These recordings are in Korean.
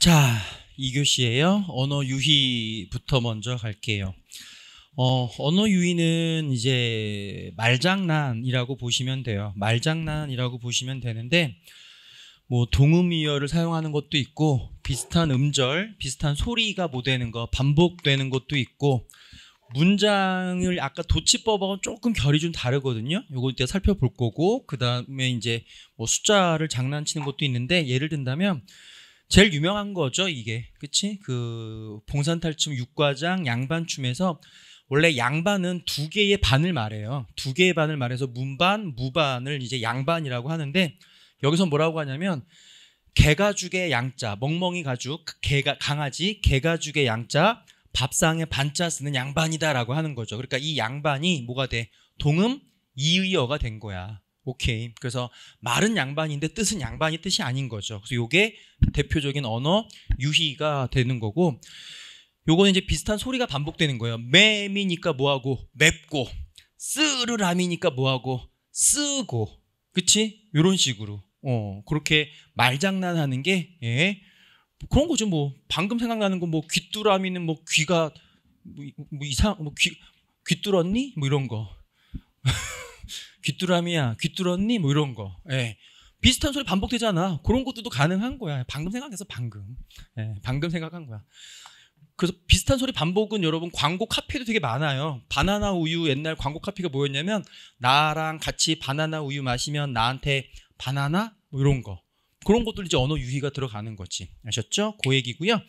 자, 2교시예요. 언어 유희부터 먼저 갈게요. 어, 언어 유희는 이제 말장난이라고 보시면 돼요. 말장난이라고 보시면 되는데 뭐 동음이어를 사용하는 것도 있고 비슷한 음절, 비슷한 소리가 모되는 뭐 거, 반복되는 것도 있고 문장을 아까 도치법하고 조금 결이 좀 다르거든요. 요거 이제 살펴볼 거고 그다음에 이제 뭐 숫자를 장난치는 것도 있는데 예를 든다면 제일 유명한 거죠, 이게. 그치? 그 봉산탈춤 육과장 양반춤에서 원래 양반은 두 개의 반을 말해요. 두 개의 반을 말해서 문반, 무반을 이제 양반이라고 하는데 여기서 뭐라고 하냐면 개가죽의 양자, 멍멍이 가죽, 개가 강아지, 개가죽의 양자, 밥상에 반자 쓰는 양반이다라고 하는 거죠. 그러니까 이 양반이 뭐가 돼? 동음 이의어가 된 거야. 오케이. 그래서 말은 양반인데 뜻은 양반이 뜻이 아닌 거죠. 그래서 요게 대표적인 언어 유희가 되는 거고 요거는 이제 비슷한 소리가 반복되는 거예요. 맴이니까 뭐하고 맵고 쓰르람이니까 뭐하고 쓰고 그치? 요런 식으로 어 그렇게 말장난하는 게 예. 그런 거죠 뭐 방금 생각나는 건뭐 귀뚜라미는 뭐 귀가 뭐, 뭐, 이상 뭐 귀 귀 뚫었니? 뭐 이런 거 귀뚜라미야, 귀뚜었니? 뭐 이런 거. 예. 비슷한 소리 반복되잖아. 그런 것들도 가능한 거야. 방금 생각해서 방금. 예, 방금 생각한 거야. 그래서 비슷한 소리 반복은 여러분 광고 카피도 되게 많아요. 바나나 우유 옛날 광고 카피가 뭐였냐면 나랑 같이 바나나 우유 마시면 나한테 바나나 뭐 이런 거. 그런 것들 이제 언어 유희가 들어가는 거지. 아셨죠? 고액이기고요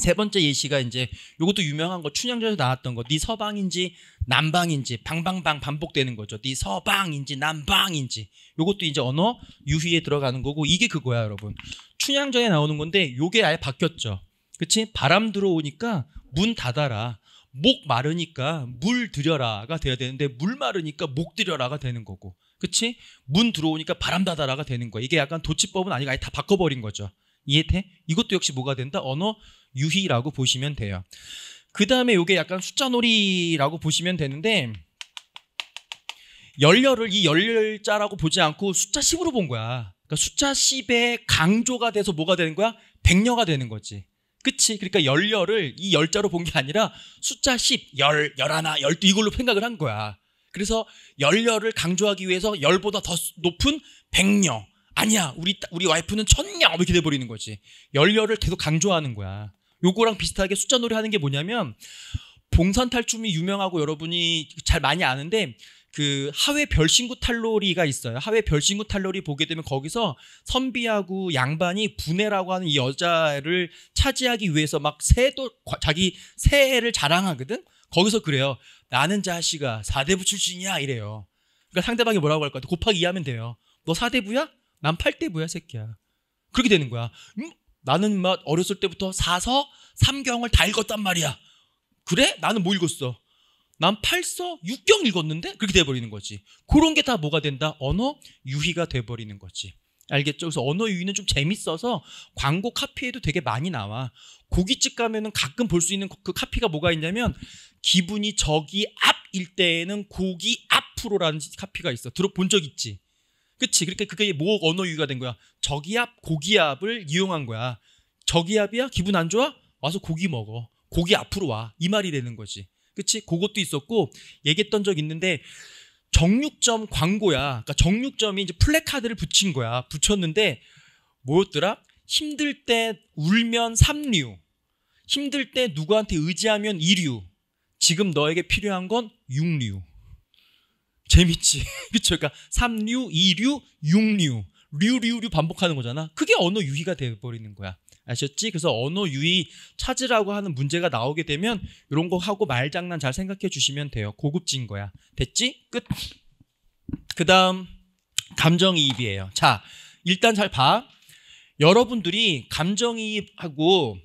세 번째 예시가 이제 이것도 유명한 거 춘향전에서 나왔던 거 네 서방인지 남방인지 방방방 반복되는 거죠. 네 서방인지 남방인지 이것도 이제 언어 유희에 들어가는 거고 이게 그거야 여러분. 춘향전에 나오는 건데 요게 아예 바뀌었죠. 그치? 바람 들어오니까 문 닫아라. 목 마르니까 물 들여라가 돼야 되는데 물 마르니까 목 들여라가 되는 거고. 그치? 문 들어오니까 바람 닫아라가 되는 거야. 이게 약간 도치법은 아니고 아예 다 바꿔버린 거죠. 이해돼? 이것도 역시 뭐가 된다? 언어 유희라고 보시면 돼요. 그 다음에 이게 약간 숫자놀이라고 보시면 되는데 열렬을 이 열렬자라고 보지 않고 숫자 10으로 본 거야. 그러니까 숫자 10의 강조가 돼서 뭐가 되는 거야? 백녀가 되는 거지. 그치? 그러니까 열열을 이 열자로 본 게 아니라 숫자 10, 열, 열하나, 열두 이걸로 생각을 한 거야. 그래서 열열을 강조하기 위해서 열보다 더 높은 백녀. 아니야, 우리, 우리 와이프는 천녀. 이렇게 돼버리는 거지. 열열을 계속 강조하는 거야. 요거랑 비슷하게 숫자 놀이 하는 게 뭐냐면 봉선 탈춤이 유명하고 여러분이 잘 많이 아는데 그 하회 별신구 탈놀이가 있어요. 하회 별신구 탈놀이 보게 되면 거기서 선비하고 양반이 분해라고 하는 이 여자를 차지하기 위해서 막 새도 자기 새를 자랑하거든. 거기서 그래요. 나는 자식가 사대부 출신이야 이래요. 그러니까 상대방이 뭐라고 할 것 같아. 곱하기 2하면 돼요. 너 사대부야? 난 팔대부야 새끼야. 그렇게 되는 거야. 음, 나는 막 어렸을 때부터 사서 삼경을 다 읽었단 말이야. 그래? 나는 뭐 읽었어? 난 팔서 육경 읽었는데? 그렇게 돼버리는 거지. 그런 게 다 뭐가 된다? 언어 유희가 돼버리는 거지. 알겠죠? 그래서 언어 유희는 좀 재밌어서 광고 카피에도 되게 많이 나와. 고깃집 가면은 가끔 볼 수 있는 그 카피가 뭐가 있냐면 기분이 저기 앞일 때에는 고기 앞으로라는 카피가 있어. 들어본 적 있지? 그치? 그러니까 그게 뭐 언어 유희가 된 거야. 저기압, 고기압을 이용한 거야. 저기압이야? 기분 안 좋아? 와서 고기 먹어. 고기 앞으로 와. 이 말이 되는 거지. 그치? 그것도 있었고 얘기했던 적 있는데 정육점 광고야. 그러니까 정육점이 이제 플래카드를 붙인 거야. 붙였는데 뭐였더라? 힘들 때 울면 삼류. 힘들 때 누구한테 의지하면 이류. 지금 너에게 필요한 건 육류. 재밌지. 그쵸? 그러니까 3류, 2류, 6류. 류류류 반복하는 거잖아. 그게 언어 유희가 돼버리는 거야. 아셨지? 그래서 언어 유희 찾으라고 하는 문제가 나오게 되면 이런 거 하고 말장난 잘 생각해 주시면 돼요. 고급진 거야. 됐지? 끝. 그 다음 감정이입이에요. 자, 일단 잘 봐. 여러분들이 감정이입하고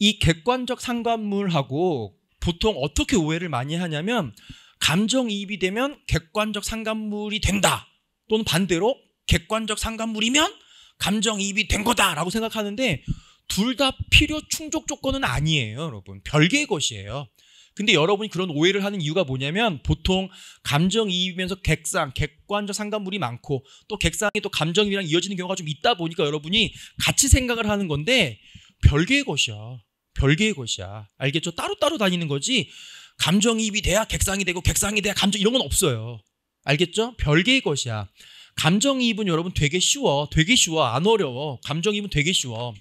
이 객관적 상관물하고 보통 어떻게 오해를 많이 하냐면 감정이입이 되면 객관적 상관물이 된다. 또는 반대로 객관적 상관물이면 감정이입이 된 거다라고 생각하는데 둘 다 필요 충족 조건은 아니에요, 여러분. 별개의 것이에요. 근데 여러분이 그런 오해를 하는 이유가 뭐냐면 보통 감정이입이면서 객상, 객관적 상관물이 많고 또 객상이 또 감정이랑 이어지는 경우가 좀 있다 보니까 여러분이 같이 생각을 하는 건데 별개의 것이야. 별개의 것이야. 알겠죠? 따로따로 따로 다니는 거지. 감정이입이 돼야 객상이 되고 객상이 돼야 감정 이런 건 없어요. 알겠죠? 별개의 것이야. 감정이입은 여러분 되게 쉬워. 되게 쉬워. 안 어려워. 감정이입은 되게 쉬워.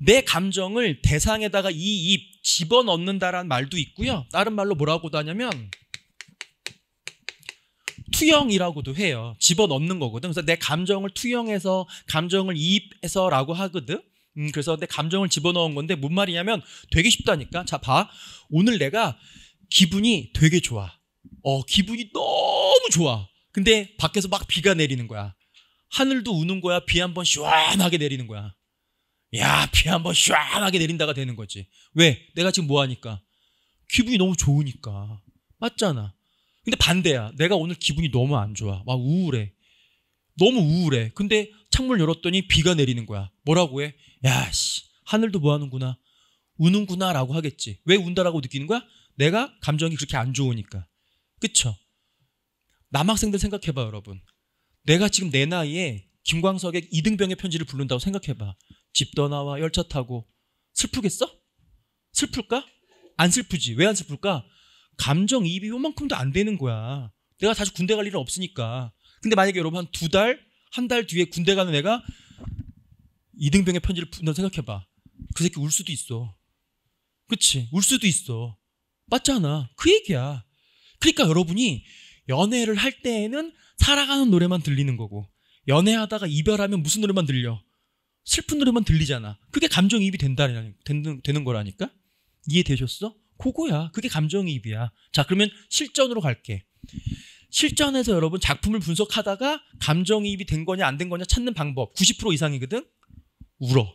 내 감정을 대상에다가 이 입 집어넣는다라는 말도 있고요. 다른 말로 뭐라고도 하냐면 투영이라고도 해요. 집어넣는 거거든. 그래서 내 감정을 투영해서 감정을 이입해서라고 하거든. 음, 그래서 내 감정을 집어넣은 건데 뭔 말이냐면 되게 쉽다니까. 자, 봐. 오늘 내가 기분이 되게 좋아. 어, 기분이 너무 좋아. 근데 밖에서 막 비가 내리는 거야. 하늘도 우는 거야. 비 한번 시원하게 내리는 거야. 야, 비 한번 시원하게 내린다가 되는 거지. 왜? 내가 지금 뭐 하니까? 기분이 너무 좋으니까. 맞잖아. 근데 반대야. 내가 오늘 기분이 너무 안 좋아. 막 우울해. 너무 우울해. 근데 창문 열었더니 비가 내리는 거야. 뭐라고 해? 야, 씨. 하늘도 뭐 하는구나. 우는구나라고 하겠지. 왜 운다라고 느끼는 거야? 내가 감정이 그렇게 안 좋으니까. 그쵸? 남학생들 생각해봐, 여러분. 내가 지금 내 나이에 김광석의 이등병의 편지를 부른다고 생각해봐. 집 떠나와, 열차 타고. 슬프겠어? 슬플까? 안 슬프지. 왜 안 슬플까? 감정이입이 요만큼도 안 되는 거야. 내가 다시 군대 갈 일은 없으니까. 근데 만약에 여러분 한 두 달, 한 달 뒤에 군대 가는 애가 이등병의 편지를 부른다고 생각해봐. 그 새끼 울 수도 있어. 그치? 울 수도 있어. 맞잖아. 그 얘기야. 그러니까 여러분이 연애를 할 때에는 사랑하는 노래만 들리는 거고 연애하다가 이별하면 무슨 노래만 들려? 슬픈 노래만 들리잖아. 그게 감정이입이 된다는 되는, 되는 거라니까. 이해되셨어? 그거야. 그게 감정이입이야. 자, 그러면 실전으로 갈게. 실전에서 여러분 작품을 분석하다가 감정이입이 된 거냐 안 된 거냐 찾는 방법 90% 이상이거든. 울어.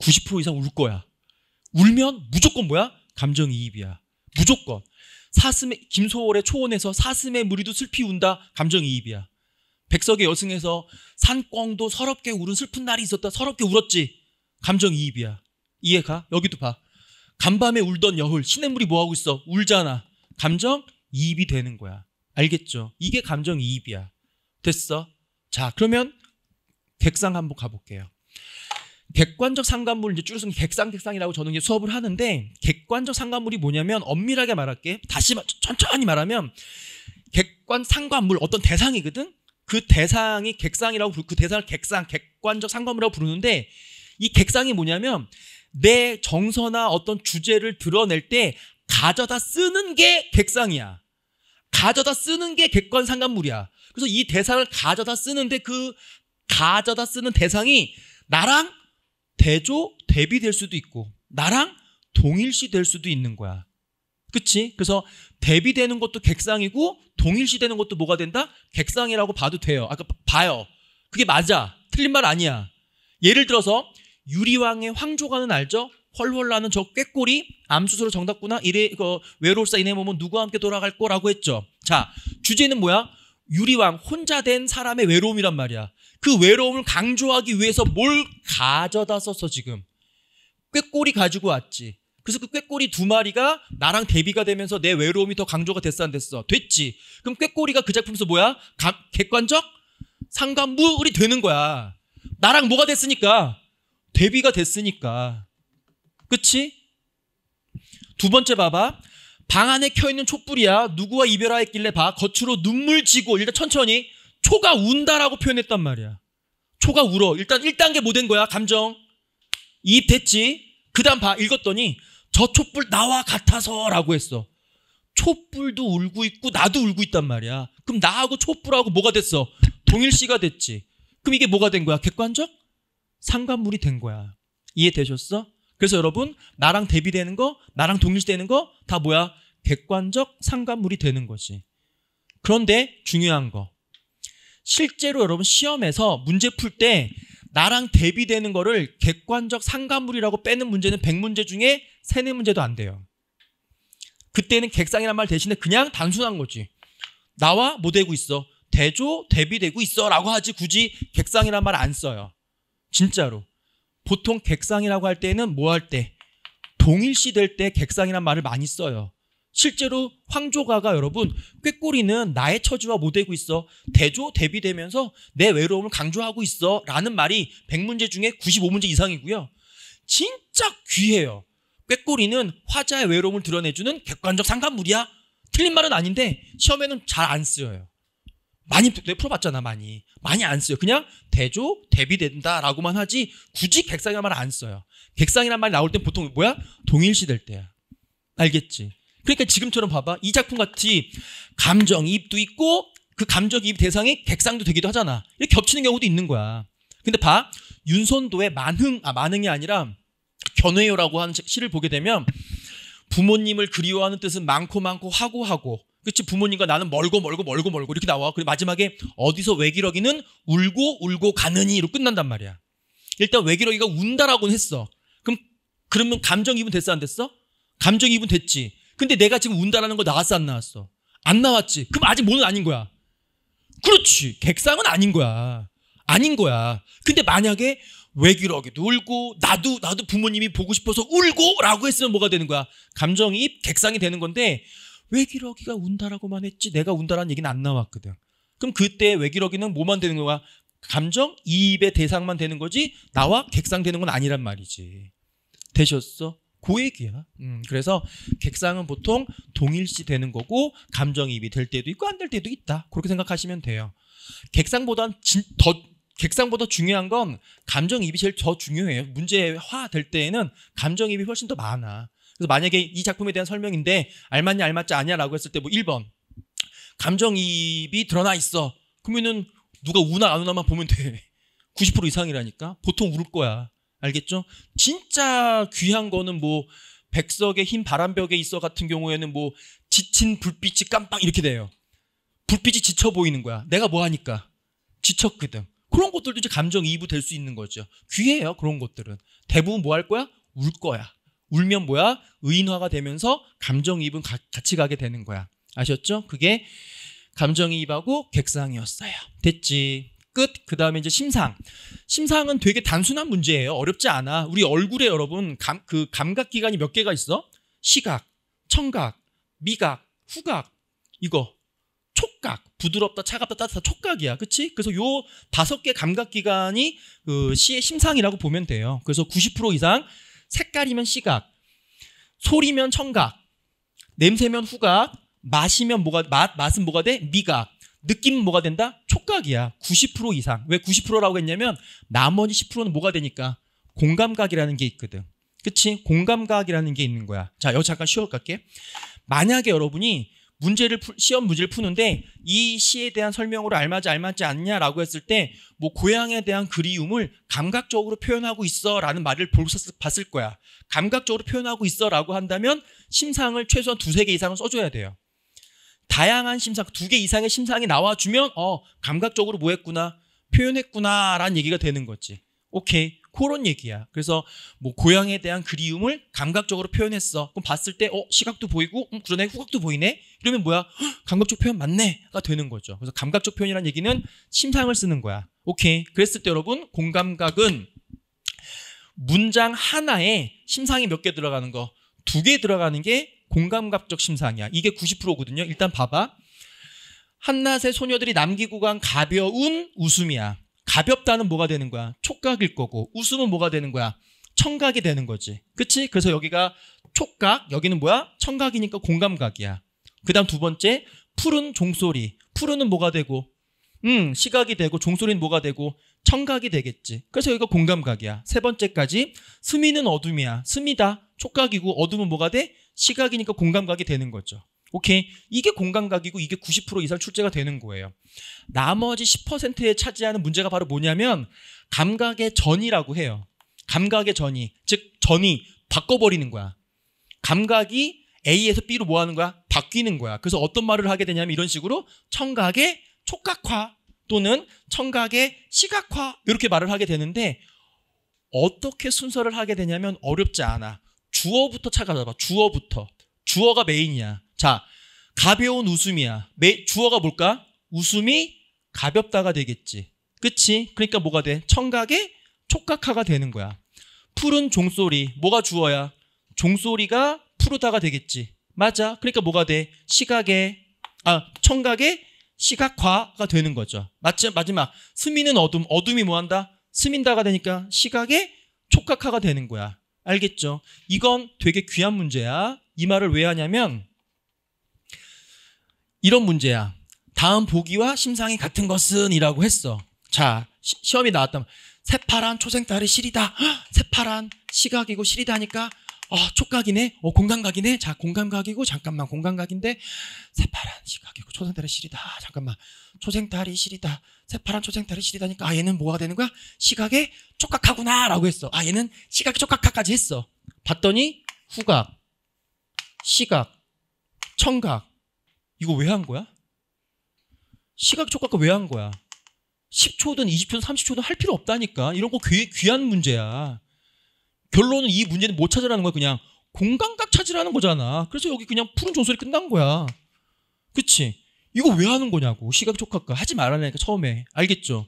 90% 이상 울 거야. 울면 무조건 뭐야? 감정이입이야. 무조건. 사슴의 김소월의 초원에서 사슴의 무리도 슬피 운다. 감정이입이야. 백석의 여승에서 산꽝도 서럽게 울은 슬픈 날이 있었다. 서럽게 울었지. 감정이입이야. 이해가? 여기도 봐. 간밤에 울던 여울. 시냇물이 뭐하고 있어? 울잖아. 감정이입이 되는 거야. 알겠죠? 이게 감정이입이야. 됐어? 자, 그러면 객상 한번 가볼게요. 객관적 상관물 이제 줄여서 객상객상이라고 저는 이제 수업을 하는데 객관적 상관물이 뭐냐면 엄밀하게 말할게 다시 마, 천천히 말하면 객관 상관물 어떤 대상이거든 그 대상이 객상이라고 부르, 그 대상을 객상 객관적 상관물이라고 부르는데 이 객상이 뭐냐면 내 정서나 어떤 주제를 드러낼 때 가져다 쓰는 게 객상이야. 가져다 쓰는 게 객관 상관물이야. 그래서 이 대상을 가져다 쓰는데 그 가져다 쓰는 대상이 나랑 대조 대비될 수도 있고 나랑 동일시 될 수도 있는 거야. 그치? 그래서 대비되는 것도 객상이고 동일시 되는 것도 뭐가 된다? 객상이라고 봐도 돼요. 아까 봐요. 그게 맞아. 틀린 말 아니야. 예를 들어서 유리왕의 황조가는 알죠? 헐헐 라는저 꾀꼬리 암수수로 정답구나 이래 그 외로울사 이내 몸은 누구와 함께 돌아갈 거라고 했죠. 자 주제는 뭐야? 유리왕 혼자 된 사람의 외로움이란 말이야. 그 외로움을 강조하기 위해서 뭘 가져다 썼어 지금 꾀꼬리 가지고 왔지 그래서 그 꾀꼬리 두 마리가 나랑 대비가 되면서 내 외로움이 더 강조가 됐어 안 됐어 됐지 그럼 꾀꼬리가 그 작품에서 뭐야 가, 객관적 상관무을이 되는 거야 나랑 뭐가 됐으니까 대비가 됐으니까 그치 두 번째 봐봐 방 안에 켜있는 촛불이야 누구와 이별하였길래 봐 겉으로 눈물 지고 일단 천천히 초가 운다라고 표현했단 말이야. 초가 울어. 일단 1단계 뭐 된 거야? 감정. 이입 됐지? 그 다음 봐. 읽었더니 저 촛불 나와 같아서 라고 했어. 촛불도 울고 있고 나도 울고 있단 말이야. 그럼 나하고 촛불하고 뭐가 됐어? 동일시가 됐지. 그럼 이게 뭐가 된 거야? 객관적? 상관물이 된 거야. 이해되셨어? 그래서 여러분 나랑 대비되는 거 나랑 동일시되는 거 다 뭐야? 객관적 상관물이 되는 거지. 그런데 중요한 거 실제로 여러분 시험에서 문제 풀 때 나랑 대비되는 거를 객관적 상관물이라고 빼는 문제는 100문제 중에 3, 4 문제도안 돼요. 그때는 객상이란 말 대신에 그냥 단순한 거지. 나와 뭐 되고 있어? 대조 대비되고 있어 라고 하지 굳이 객상이란 말 안 써요. 진짜로. 보통 객상이라고 할 때는 뭐 할 때? 동일시 될 때 객상이란 말을 많이 써요. 실제로 황조가가 여러분 꾀꼬리는 나의 처지와 못되고 있어 대조 대비되면서 내 외로움을 강조하고 있어 라는 말이 100문제 중에 95문제 이상이고요. 진짜 귀해요. 꾀꼬리는 화자의 외로움을 드러내주는 객관적 상관물이야. 틀린 말은 아닌데 시험에는 잘 안 쓰여요. 많이 풀어봤잖아 많이. 많이 안 써요. 그냥 대조 대비된다라고만 하지 굳이 객상이란 말을 안 써요. 객상이란 말이 나올 땐 보통 뭐야? 동일시 될 때야. 알겠지? 그러니까 지금처럼 봐봐. 이 작품 같이 감정이입도 있고 그 감정이입 대상이 객상도 되기도 하잖아. 이렇게 겹치는 경우도 있는 거야. 근데 봐. 윤선도의 만흥, 아, 만흥이 아니라 견해요라고 하는 시를 보게 되면 부모님을 그리워하는 뜻은 많고 많고 하고 하고 그치 부모님과 나는 멀고 멀고 멀고 멀고 이렇게 나와 그리고 마지막에 어디서 외기러기는 울고 울고 가느니로 끝난단 말이야 일단 외기러기가 운다라고는 했어 그럼 그러면 감정이입은 됐어 안 됐어 감정이입은 됐지 근데 내가 지금 운다라는 거 나왔어 안 나왔어? 안 나왔지. 그럼 아직 뭐는 아닌 거야. 그렇지. 객상은 아닌 거야. 아닌 거야. 근데 만약에 외길러게도 울고 나도 나도 부모님이 보고 싶어서 울고라고 했으면 뭐가 되는 거야? 감정이 객상이 되는 건데 외길러기가 운다라고만 했지 내가 운다라는 얘기는 안 나왔거든. 그럼 그때 외길러기는 뭐만 되는 거야? 감정 이입의 대상만 되는 거지 나와 객상되는 건 아니란 말이지. 되셨어? 고액이야. 음, 그래서 객상은 보통 동일시 되는 거고 감정이입이 될 때도 있고 안 될 때도 있다. 그렇게 생각하시면 돼요. 객상보다 더 객상보다 중요한 건 감정이입이 제일 더 중요해요. 문제화 될 때에는 감정이입이 훨씬 더 많아. 그래서 만약에 이 작품에 대한 설명인데 알맞냐 알맞지 않냐라고 했을 때뭐 1번 감정이입이 드러나 있어. 그러면은 누가 우나 안 우나만 보면 돼. 90% 이상이라니까 보통 울 거야. 알겠죠? 진짜 귀한 거는 뭐 백석의 흰 바람벽에 있어 같은 경우에는 뭐 지친 불빛이 깜빡 이렇게 돼요. 불빛이 지쳐 보이는 거야. 내가 뭐 하니까 지쳤거든. 그런 것들도 이제 감정이입이 될 수 있는 거죠. 귀해요. 그런 것들은 대부분 뭐 할 거야? 울 거야. 울면 뭐야? 의인화가 되면서 감정이입은 같이 가게 되는 거야. 아셨죠? 그게 감정이입하고 객상이었어요. 됐지. 끝. 그 다음에 이제 심상. 심상은 되게 단순한 문제예요. 어렵지 않아. 우리 얼굴에 여러분 감, 그 감각 기관이 몇 개가 있어? 시각, 청각, 미각, 후각. 이거 촉각 부드럽다 차갑다 따뜻하다 촉각이야 그치 그래서 요 다섯 개 감각 기관이 그 시의 심상이라고 보면 돼요 그래서 90% 이상 색깔이면 시각 소리면 청각 냄새면 후각 맛이면 뭐가 맛 맛은 뭐가 돼 미각 느낌은 뭐가 된다? 촉각이야. 90% 이상. 왜 90%라고 했냐면 나머지 10%는 뭐가 되니까 공감각이라는 게 있거든. 그치? 공감각이라는 게 있는 거야. 자, 여기 잠깐 쉬어 갈게. 만약에 여러분이 문제를 푸, 시험 문제를 푸는데 이 시에 대한 설명으로 알맞지 알맞지 않냐라고 했을 때 뭐 고향에 대한 그리움을 감각적으로 표현하고 있어라는 말을 볼 수 봤을 거야. 감각적으로 표현하고 있어라고 한다면 심상을 최소한 두세 개 이상은 써줘야 돼요. 다양한 심상, 두 개 이상의 심상이 나와주면, 어, 감각적으로 뭐 했구나, 표현했구나, 라는 얘기가 되는 거지. 오케이. 그런 얘기야. 그래서 뭐 고향에 대한 그리움을 감각적으로 표현했어. 그럼 봤을 때, 어, 시각도 보이고, 음, 그러네, 후각도 보이네? 이러면 뭐야? 헉, 감각적 표현 맞네?가 되는 거죠. 그래서 감각적 표현이란 얘기는 심상을 쓰는 거야. 오케이. 그랬을 때 여러분, 공감각은 문장 하나에 심상이 몇 개 들어가는 거, 두 개 들어가는 게 공감각적 심상이야. 이게 90%거든요. 일단 봐봐. 한낮에 소녀들이 남기고 간 가벼운 웃음이야. 가볍다는 뭐가 되는 거야? 촉각일 거고 웃음은 뭐가 되는 거야? 청각이 되는 거지. 그치? 그래서 여기가 촉각, 여기는 뭐야? 청각이니까 공감각이야. 그 다음 두 번째, 푸른 종소리. 푸른은 뭐가 되고? 음, 시각이 되고 종소리는 뭐가 되고? 청각이 되겠지. 그래서 여기가 공감각이야. 세 번째까지, 스미는 어둠이야. 스미다. 촉각이고 어둠은 뭐가 돼? 시각이니까 공감각이 되는 거죠. 오케이. 이게 공감각이고 이게 90% 이상 출제가 되는 거예요. 나머지 10%에 차지하는 문제가 바로 뭐냐면 감각의 전이라고 해요. 감각의 전이. 즉, 전이 바꿔버리는 거야. 감각이 A에서 B로 뭐 하는 거야? 바뀌는 거야. 그래서 어떤 말을 하게 되냐면 이런 식으로 청각의 촉각화 또는 청각의 시각화 이렇게 말을 하게 되는데 어떻게 순서를 하게 되냐면 어렵지 않아. 주어부터 찾하봐 주어부터. 주어가 메인이야. 자, 가벼운 웃음이야. 메, 주어가 뭘까? 웃음이 가볍다가 되겠지. 그치? 그러니까 뭐가 돼? 청각의 촉각화가 되는 거야. 푸른 종소리. 뭐가 주어야? 종소리가 푸르다가 되겠지. 맞아. 그러니까 뭐가 돼? 시각의, 아, 청각의 시각화가 되는 거죠. 마치, 마지막. 스미는 어둠. 어둠이 뭐 한다? 스민다가 되니까 시각의 촉각화가 되는 거야. 알겠죠? 이건 되게 귀한 문제야. 이 말을 왜 하냐면 이런 문제야. 다음 보기와 심상이 같은 것은이라고 했어. 자, 시, 험이 나왔다면 새파란 초생달이 시리다 헉, 새파란 시각이고 시리다니까 어, 촉각이네. 어, 공간각이네 자, 공간각이고 잠깐만 공간각인데 새파란 시각이고 초생달이 시리다 잠깐만. 초생달이 시리다 새파란 초생달를 시리다니까 아 얘는 뭐가 되는 거야? 시각에 촉각하구나 라고 했어. 아 얘는 시각에 촉각하까지 했어. 봤더니 후각, 시각, 청각 이거 왜 한 거야? 시각 촉각과 왜한 거야? 10초든 20초든 30초든 할 필요 없다니까. 이런 거 귀, 귀한 문제야. 결론은 이 문제는 못 찾으라는 거야 그냥. 공간각 찾으라는 거잖아. 그래서 여기 그냥 푸른 종소리 끝난 거야. 그치? 이거 왜 하는 거냐고 시각 촉각과 하지 말라니까 아 처음에 알겠죠?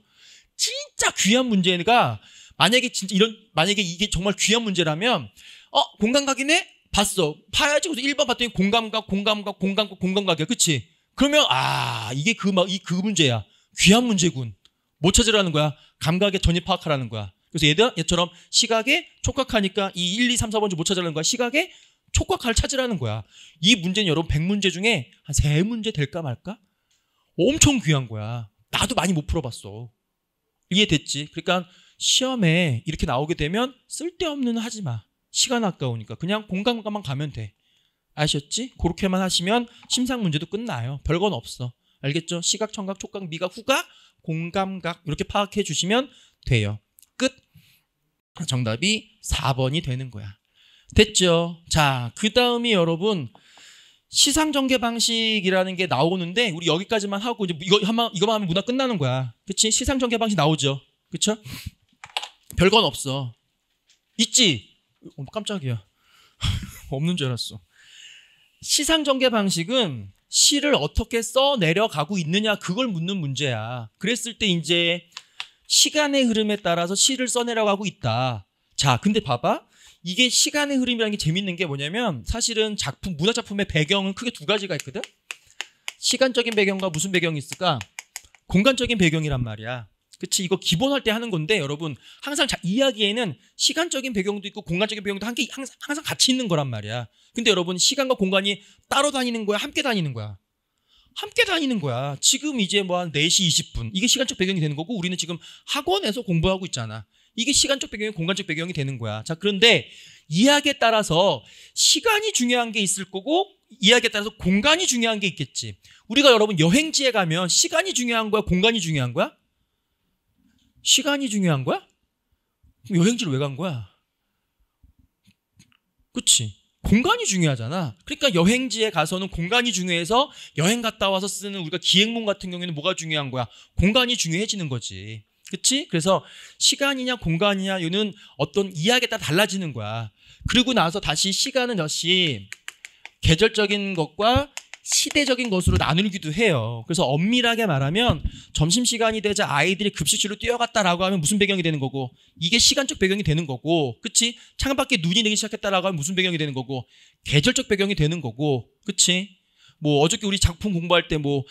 진짜 귀한 문제가 만약에 진짜 이런 만약에 이게 정말 귀한 문제라면 어 공감각이네 봤어 봐야지 그래서 1번 봤더니 공감각 공감각 공감각 공감각이야 그치 그러면 아 이게 그 막이그 그 문제야 귀한 문제군 못 찾으라는 거야 감각에 전입 파악하라는 거야 그래서 얘들 얘처럼 시각에 촉각하니까 이 1, 2, 3, 4번 지못 찾으라는 거야 시각에 촉과 칼차으라는 거야. 이 문제는 여러분 100문제 중에 한 3문제 될까 말까? 엄청 귀한 거야. 나도 많이 못 풀어봤어. 이해됐지? 그러니까 시험에 이렇게 나오게 되면 쓸데없는 하지 마. 시간 아까우니까 그냥 공감가만 가면 돼. 아셨지? 그렇게만 하시면 심상 문제도 끝나요. 별건 없어. 알겠죠? 시각, 청각, 촉각, 미각, 후각, 공감각 이렇게 파악해 주시면 돼요. 끝. 정답이 4번이 되는 거야. 됐죠. 자, 그 다음이 여러분 시상 전개 방식이라는 게 나오는데 우리 여기까지만 하고 이제 이거 하면 이거만 하면 문화 끝나는 거야. 그치 시상 전개 방식 나오죠. 그쵸 별건 없어. 있지? 어, 깜짝이야. 없는 줄 알았어. 시상 전개 방식은 시를 어떻게 써 내려가고 있느냐 그걸 묻는 문제야. 그랬을 때 이제 시간의 흐름에 따라서 시를 써내려가고 있다. 자, 근데 봐봐. 이게 시간의 흐름이라는 게 재밌는 게 뭐냐면 사실은 작품 문화 작품의 배경은 크게 두 가지가 있거든. 시간적인 배경과 무슨 배경이 있을까? 공간적인 배경이란 말이야. 그치 이거 기본할 때 하는 건데 여러분 항상 자, 이야기에는 시간적인 배경도 있고 공간적인 배경도 함께 항상, 항상 같이 있는 거란 말이야 근데 여러분 시간과 공간이 따로 다니는 거야 함께 다니는 거야 함께 다니는 거야 지금 이제 뭐 한 4시 20분 이게 시간적 배경이 되는 거고 우리는 지금 학원에서 공부하고 있잖아 이게 시간적 배경이 공간적 배경이 되는 거야. 자, 그런데 이야기에 따라서 시간이 중요한 게 있을 거고 이야기에 따라서 공간이 중요한 게 있겠지. 우리가 여러분 여행지에 가면 시간이 중요한 거야, 공간이 중요한 거야? 시간이 중요한 거야? 여행지를 왜 간 거야? 그치? 공간이 중요하잖아. 그러니까 여행지에 가서는 공간이 중요해서 여행 갔다 와서 쓰는 우리가 기행문 같은 경우에는 뭐가 중요한 거야? 공간이 중요해지는 거지. 그치? 그래서 시간이냐 공간이냐 이는 어떤 이야기에 따라 달라지는 거야. 그리고 나서 다시 시간은 역시 계절적인 것과 시대적인 것으로 나누기도 해요. 그래서 엄밀하게 말하면 점심시간이 되자 아이들이 급식실로 뛰어갔다라고 하면 무슨 배경이 되는 거고 이게 시간적 배경이 되는 거고 그치? 창밖에 눈이 내기 시작했다라고 하면 무슨 배경이 되는 거고 계절적 배경이 되는 거고 그치? 뭐 어저께 우리 작품 공부할 때뭐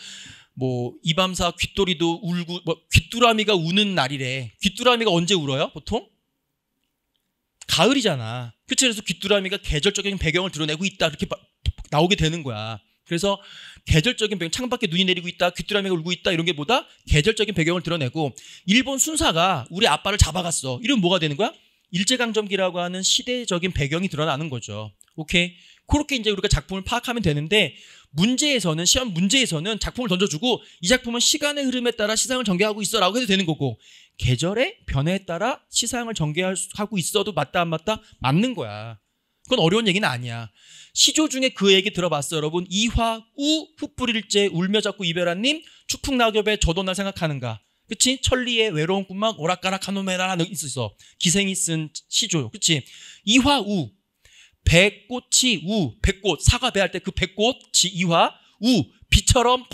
뭐 이밤사 귀뚜리도 울고 뭐 귀뚜라미가 우는 날이래. 귀뚜라미가 언제 울어요? 보통 가을이잖아. 교체에서 귀뚜라미가 계절적인 배경을 드러내고 있다 이렇게 나오게 되는 거야. 그래서 계절적인 배경, 창밖에 눈이 내리고 있다, 귀뚜라미가 울고 있다 이런 게 뭐다? 계절적인 배경을 드러내고 일본 순사가 우리 아빠를 잡아갔어. 이러면 뭐가 되는 거야? 일제강점기라고 하는 시대적인 배경이 드러나는 거죠. 오케이. 그렇게 이제 우리가 작품을 파악하면 되는데 문제에서는 시험 문제에서는 작품을 던져주고 이 작품은 시간의 흐름에 따라 시상을 전개하고 있어라고 해도 되는 거고 계절의 변화에 따라 시상을 전개하고 있어도 맞다 안 맞다 맞는 거야. 그건 어려운 얘기는 아니야. 시조 중에 그 얘기 들어봤어 여러분. 이화우 흩뿌릴째 울며 잡고 이별한님 추풍낙엽에 저도 날 생각하는가. 그치? 천리의 외로운 꿈만 오락가락 한놈에라 있어. 기생이 쓴 시조. 그치? 이화우 백꽃이 우, 백꽃, 사과 배할 때 그 백꽃, 지, 이화, 우, 비처럼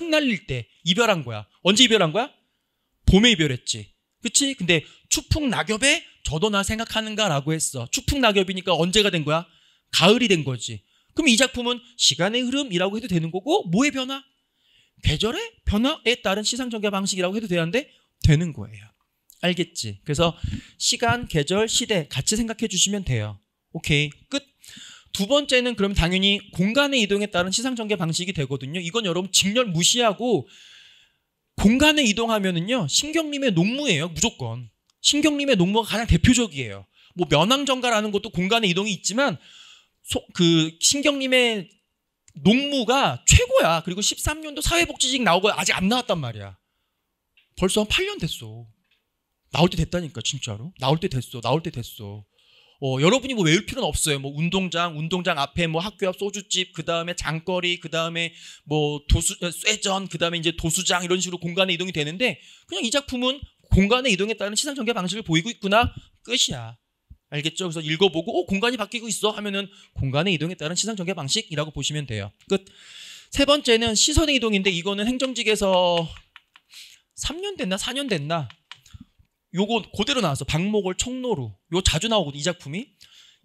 막날릴때 이별한 거야. 언제 이별한 거야? 봄에 이별했지. 그치? 근데 추풍 낙엽에 저도 나 생각하는가라고 했어. 추풍 낙엽이니까 언제가 된 거야? 가을이 된 거지. 그럼 이 작품은 시간의 흐름이라고 해도 되는 거고 뭐의 변화? 계절의 변화에 따른 시상 전개 방식이라고 해도 되는데 되는 거예요. 알겠지? 그래서 시간, 계절, 시대 같이 생각해 주시면 돼요. 오케이 끝. 두 번째는 그럼 당연히 공간의 이동에 따른 시상 전개 방식이 되거든요. 이건 여러분 직렬 무시하고 공간에 이동하면은요 신경림의 농무예요 무조건. 신경림의 농무가 가장 대표적이에요. 뭐 면항전가라는 것도 공간의 이동이 있지만 소, 그 신경림의 농무가 최고야. 그리고 13년도 사회복지직 나오고 아직 안 나왔단 말이야. 벌써 한 8년 됐어. 나올 때 됐다니까 진짜로. 나올 때 됐어. 나올 때 됐어. 어, 여러분이 뭐 외울 필요는 없어요. 뭐 운동장, 운동장 앞에 뭐 학교 앞 소주집, 그 다음에 장거리, 그 다음에 뭐 도수 어, 쇠전, 그 다음에 이제 도수장 이런 식으로 공간에 이동이 되는데 그냥 이 작품은 공간의 이동에 따른 시상 전개 방식을 보이고 있구나 끝이야. 알겠죠? 그래서 읽어보고 어 공간이 바뀌고 있어 하면은 공간의 이동에 따른 시상 전개 방식이라고 보시면 돼요. 끝. 세 번째는 시선의 이동인데 이거는 행정직에서 3년 됐나 4년 됐나 요거 그대로 나왔어. 박목을 청노루. 요 자주 나오거든, 이 작품이.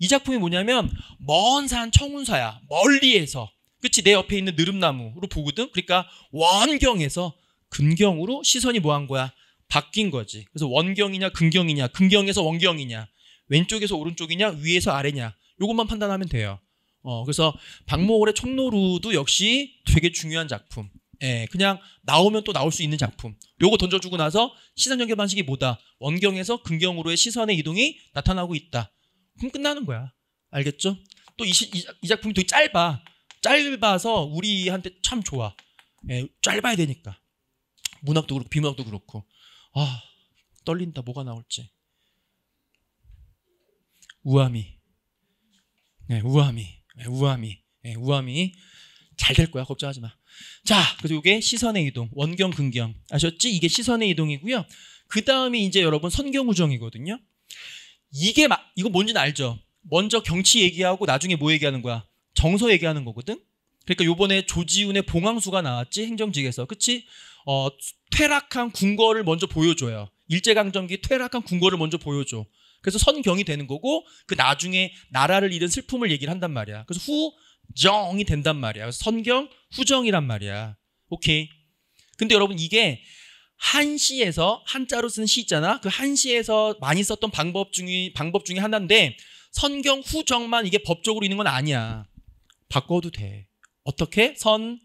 이 작품이 뭐냐면 먼 산 청운사야. 멀리에서. 그치? 내 옆에 있는 느릅나무로 보거든? 그러니까 원경에서 금경으로 시선이 뭐한 거야? 바뀐 거지. 그래서 원경이냐, 금경이냐, 금경에서 원경이냐, 왼쪽에서 오른쪽이냐, 위에서 아래냐. 요것만 판단하면 돼요. 어, 그래서 박모월의 총노루도 역시 되게 중요한 작품. 예, 그냥 나오면 또 나올 수 있는 작품. 요거 던져주고 나서 시선 연결 방식이 뭐다? 원경에서 근경으로의 시선의 이동이 나타나고 있다. 그럼 끝나는 거야. 알겠죠? 또이이 작품이 되게 짧아. 짧아서 우리한테 참 좋아. 예, 짧아야 되니까. 문학도 그렇고 비문학도 그렇고. 아, 떨린다. 뭐가 나올지. 우아미. 예, 우아미. 예, 우아미. 예, 우아미. 잘 될 거야. 걱정하지 마. 자, 그리고 이게 시선의 이동, 원경, 근경. 아셨지? 이게 시선의 이동이고요. 그 다음이 이제 여러분 선경우정이거든요. 이게 막, 이거 뭔지는 알죠? 먼저 경치 얘기하고 나중에 뭐 얘기하는 거야? 정서 얘기하는 거거든? 그러니까 요번에 조지훈의 봉황수가 나왔지? 행정직에서. 그치? 어, 퇴락한 궁궐을 먼저 보여줘요. 일제강점기 퇴락한 궁궐을 먼저 보여줘. 그래서 선경이 되는 거고, 그 나중에 나라를 잃은 슬픔을 얘기를 한단 말이야. 그래서 후, 정이 된단 말이야. 선경 후정이란 말이야. 오케이. 근데 여러분 이게 한시에서 한자로 쓴시 있잖아. 그 한시에서 많이 썼던 방법 중에 방법 중에 하나인데 선경 후정만 이게 법적으로 있는 건 아니야. 바꿔도 돼. 어떻게? 선,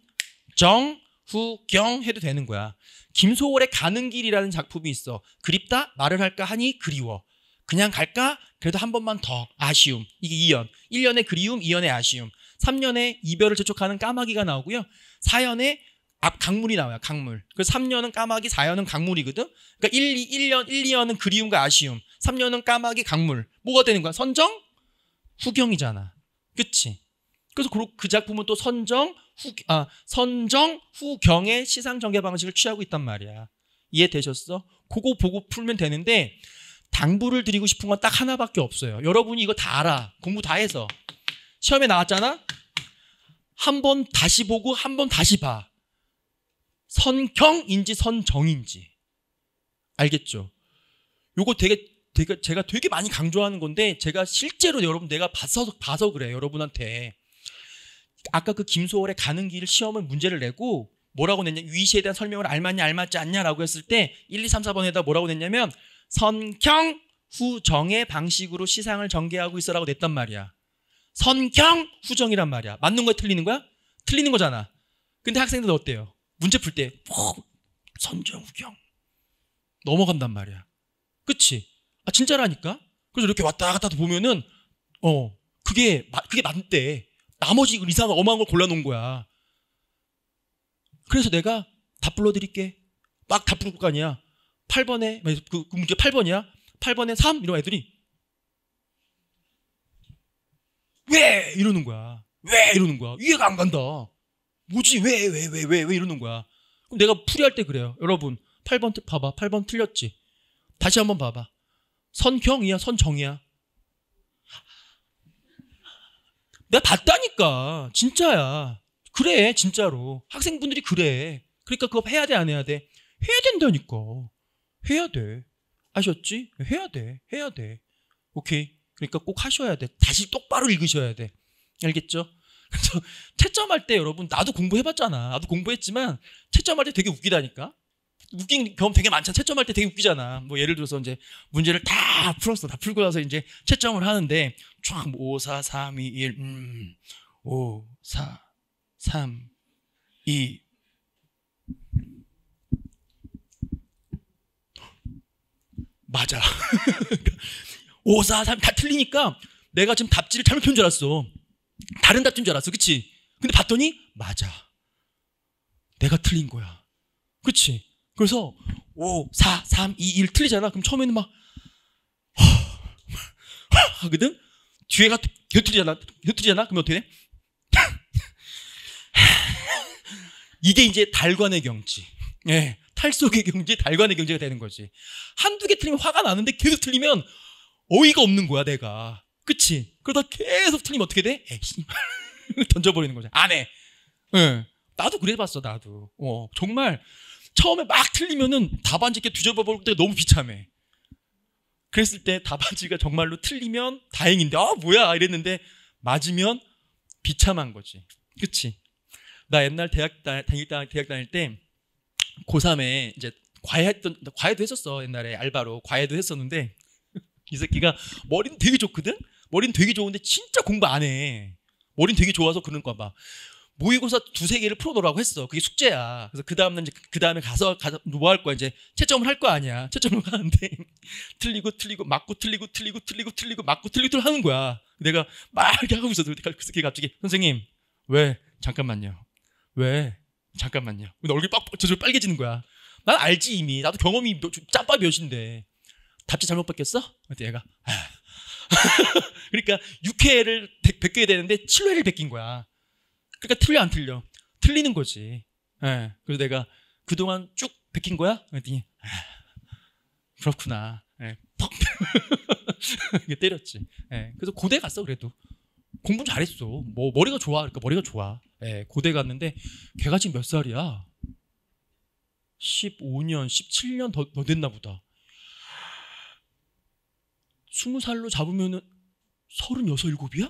정, 후, 경 해도 되는 거야. 김소월의 가는 길이라는 작품이 있어. 그립다? 말을 할까 하니 그리워. 그냥 갈까? 그래도 한 번만 더. 아쉬움. 이게 2연. 1년의 그리움, 2연의 아쉬움. 3년에 이별을 저촉하는 까마귀가 나오고요. 4연에앞 강물이 나와요. 강물. 그래 3년은 까마귀, 4연은 강물이거든. 그러니까 1, 2, 1년, 1, 2년은 그리움과 아쉬움. 3년은 까마귀, 강물. 뭐가 되는 거야? 선정, 후경이잖아. 그치? 그래서 그, 그 작품은 또 선정, 후, 아, 선정, 후경의 시상 전개 방식을 취하고 있단 말이야. 이해되셨어? 그거 보고 풀면 되는데, 당부를 드리고 싶은 건 딱 하나밖에 없어요. 여러분이 이거 다 알아. 공부 다 해서. 시험에 나왔잖아? 한 번 다시 보고 한 번 다시 봐. 선경인지 선정인지. 알겠죠? 요거 되게, 되게, 제가 되게 많이 강조하는 건데, 제가 실제로 여러분 내가 봐서, 봐서 그래, 여러분한테. 아까 그 김소월의 가는 길 시험을 문제를 내고, 뭐라고 냈냐, 위시에 대한 설명을 알맞냐, 알맞지 않냐라고 했을 때, 1, 2, 3, 4번에다 뭐라고 냈냐면, 선경 후 정의 방식으로 시상을 전개하고 있어라고 냈단 말이야. 선경 후정이란 말이야. 맞는 거야, 틀리는 거야? 틀리는 거잖아. 근데 학생들 어때요? 문제 풀 때, 어, 선경 후경. 넘어간단 말이야. 그치? 아, 진짜라니까? 그래서 이렇게 왔다 갔다 보면은, 어, 그게, 그게 맞대. 나머지 이상한 마한걸 골라놓은 거야. 그래서 내가 다 불러드릴게. 막답 부를 거 아니야. 8번에, 그, 그 문제 8번이야. 8번에 3? 이런 애들이 왜 이러는 거야? 왜 이러는 거야? 이해가 안 간다. 뭐지? 왜, 왜, 왜, 왜, 왜 이러는 거야? 그럼 내가 풀이할 때 그래요. 여러분, 8번 봐봐. 8번 틀렸지? 다시 한번 봐봐. 선경이야, 선정이야. 내가 봤다니까. 진짜야. 그래, 진짜로. 학생분들이 그래. 그러니까 그거 해야 돼, 안 해야 돼? 해야 된다니까. 해야 돼. 아셨지? 해야 돼. 해야 돼. 오케이. 그러니까 꼭 하셔야 돼. 다시 똑바로 읽으셔야 돼. 알겠죠? 그래서 채점할 때 여러분 나도 공부해봤잖아. 나도 공부했지만 채점할 때 되게 웃기다니까. 웃긴 경험 되게 많잖아. 채점할 때 되게 웃기잖아. 뭐 예를 들어서 이제 문제를 다 풀었어. 다 풀고 나서 이제 채점을 하는데 쫙 5, 4, 3, 2, 1, 음, 5, 4, 3, 2. 맞아. 그러니까 5, 4, 3다 틀리니까 내가 지금 답지를 잘못 편 줄 알았어. 다른 답지인 줄 알았어. 그치? 근데 봤더니 맞아. 내가 틀린 거야. 그치? 그래서 5, 4, 3, 2, 1 틀리잖아. 그럼 처음에는 막 하거든? 뒤에가 곁틀리잖아. 곁틀리잖아. 그러면 어떻게 돼? 이게 이제 달관의 경지. 예. 탈속의 경지, 달관의 경지가 되는 거지. 한두 개 틀리면 화가 나는데 계속 틀리면 어이가 없는 거야 내가. 그치? 그러다 계속 틀리면 어떻게 돼? 에이 던져버리는 거죠. 안 해. 네. 나도 그래봤어 나도. 어, 정말 처음에 막 틀리면은 답안지 이렇게 뒤져봐볼때 너무 비참해. 그랬을 때 답안지가 정말로 틀리면 다행인데 아 뭐야 이랬는데 맞으면 비참한 거지. 그치? 나 옛날 대학 다, 다닐, 대학 다닐 때 고3에 이제 과외했던 과외도 했었어 옛날에 알바로 과외도 했었는데 이 새끼가 머리는 되게 좋거든? 머리는 되게 좋은데 진짜 공부 안 해. 머리는 되게 좋아서 그런거 봐. 모의고사 두세 개를 풀어놓으라고 했어. 그게 숙제야. 그래서 그 다음날 그, 그 다음에 가서 가서 뭐할 거야 이제 채점을 할 거 아니야. 채점을 하는데 틀리고 틀리고 맞고 틀리고 틀리고 틀리고 틀리고 맞고 틀리고 하는 거야. 내가 막 이렇게 하고 있어도 그 새끼 갑자기 선생님 왜 잠깐만요. 왜 잠깐만요. 근데 얼굴 빡 저절 빨개지는 거야. 난 알지 이미 나도 경험이 짬밥 몇인데 답지 잘못 바뀌었어? 그랬더니 얘가 아. 그러니까 6회를 베껴야 되는데 7회를 베낀 거야. 그러니까 틀려 안 틀려? 틀리는 거지. 예. 그래서 내가 그동안 쭉 베낀 거야? 그랬더니 아, 그렇구나. 예. 퍽 이게 때렸지. 예. 그래서 고대 갔어 그래도. 공부 잘했어. 뭐 머리가 좋아. 그러니까 머리가 좋아. 예. 고대 갔는데 걔가 지금 몇 살이야? 15년, 17년 더, 더 됐나 보다. 스무 살로 잡으면은 서른여섯 일곱이야?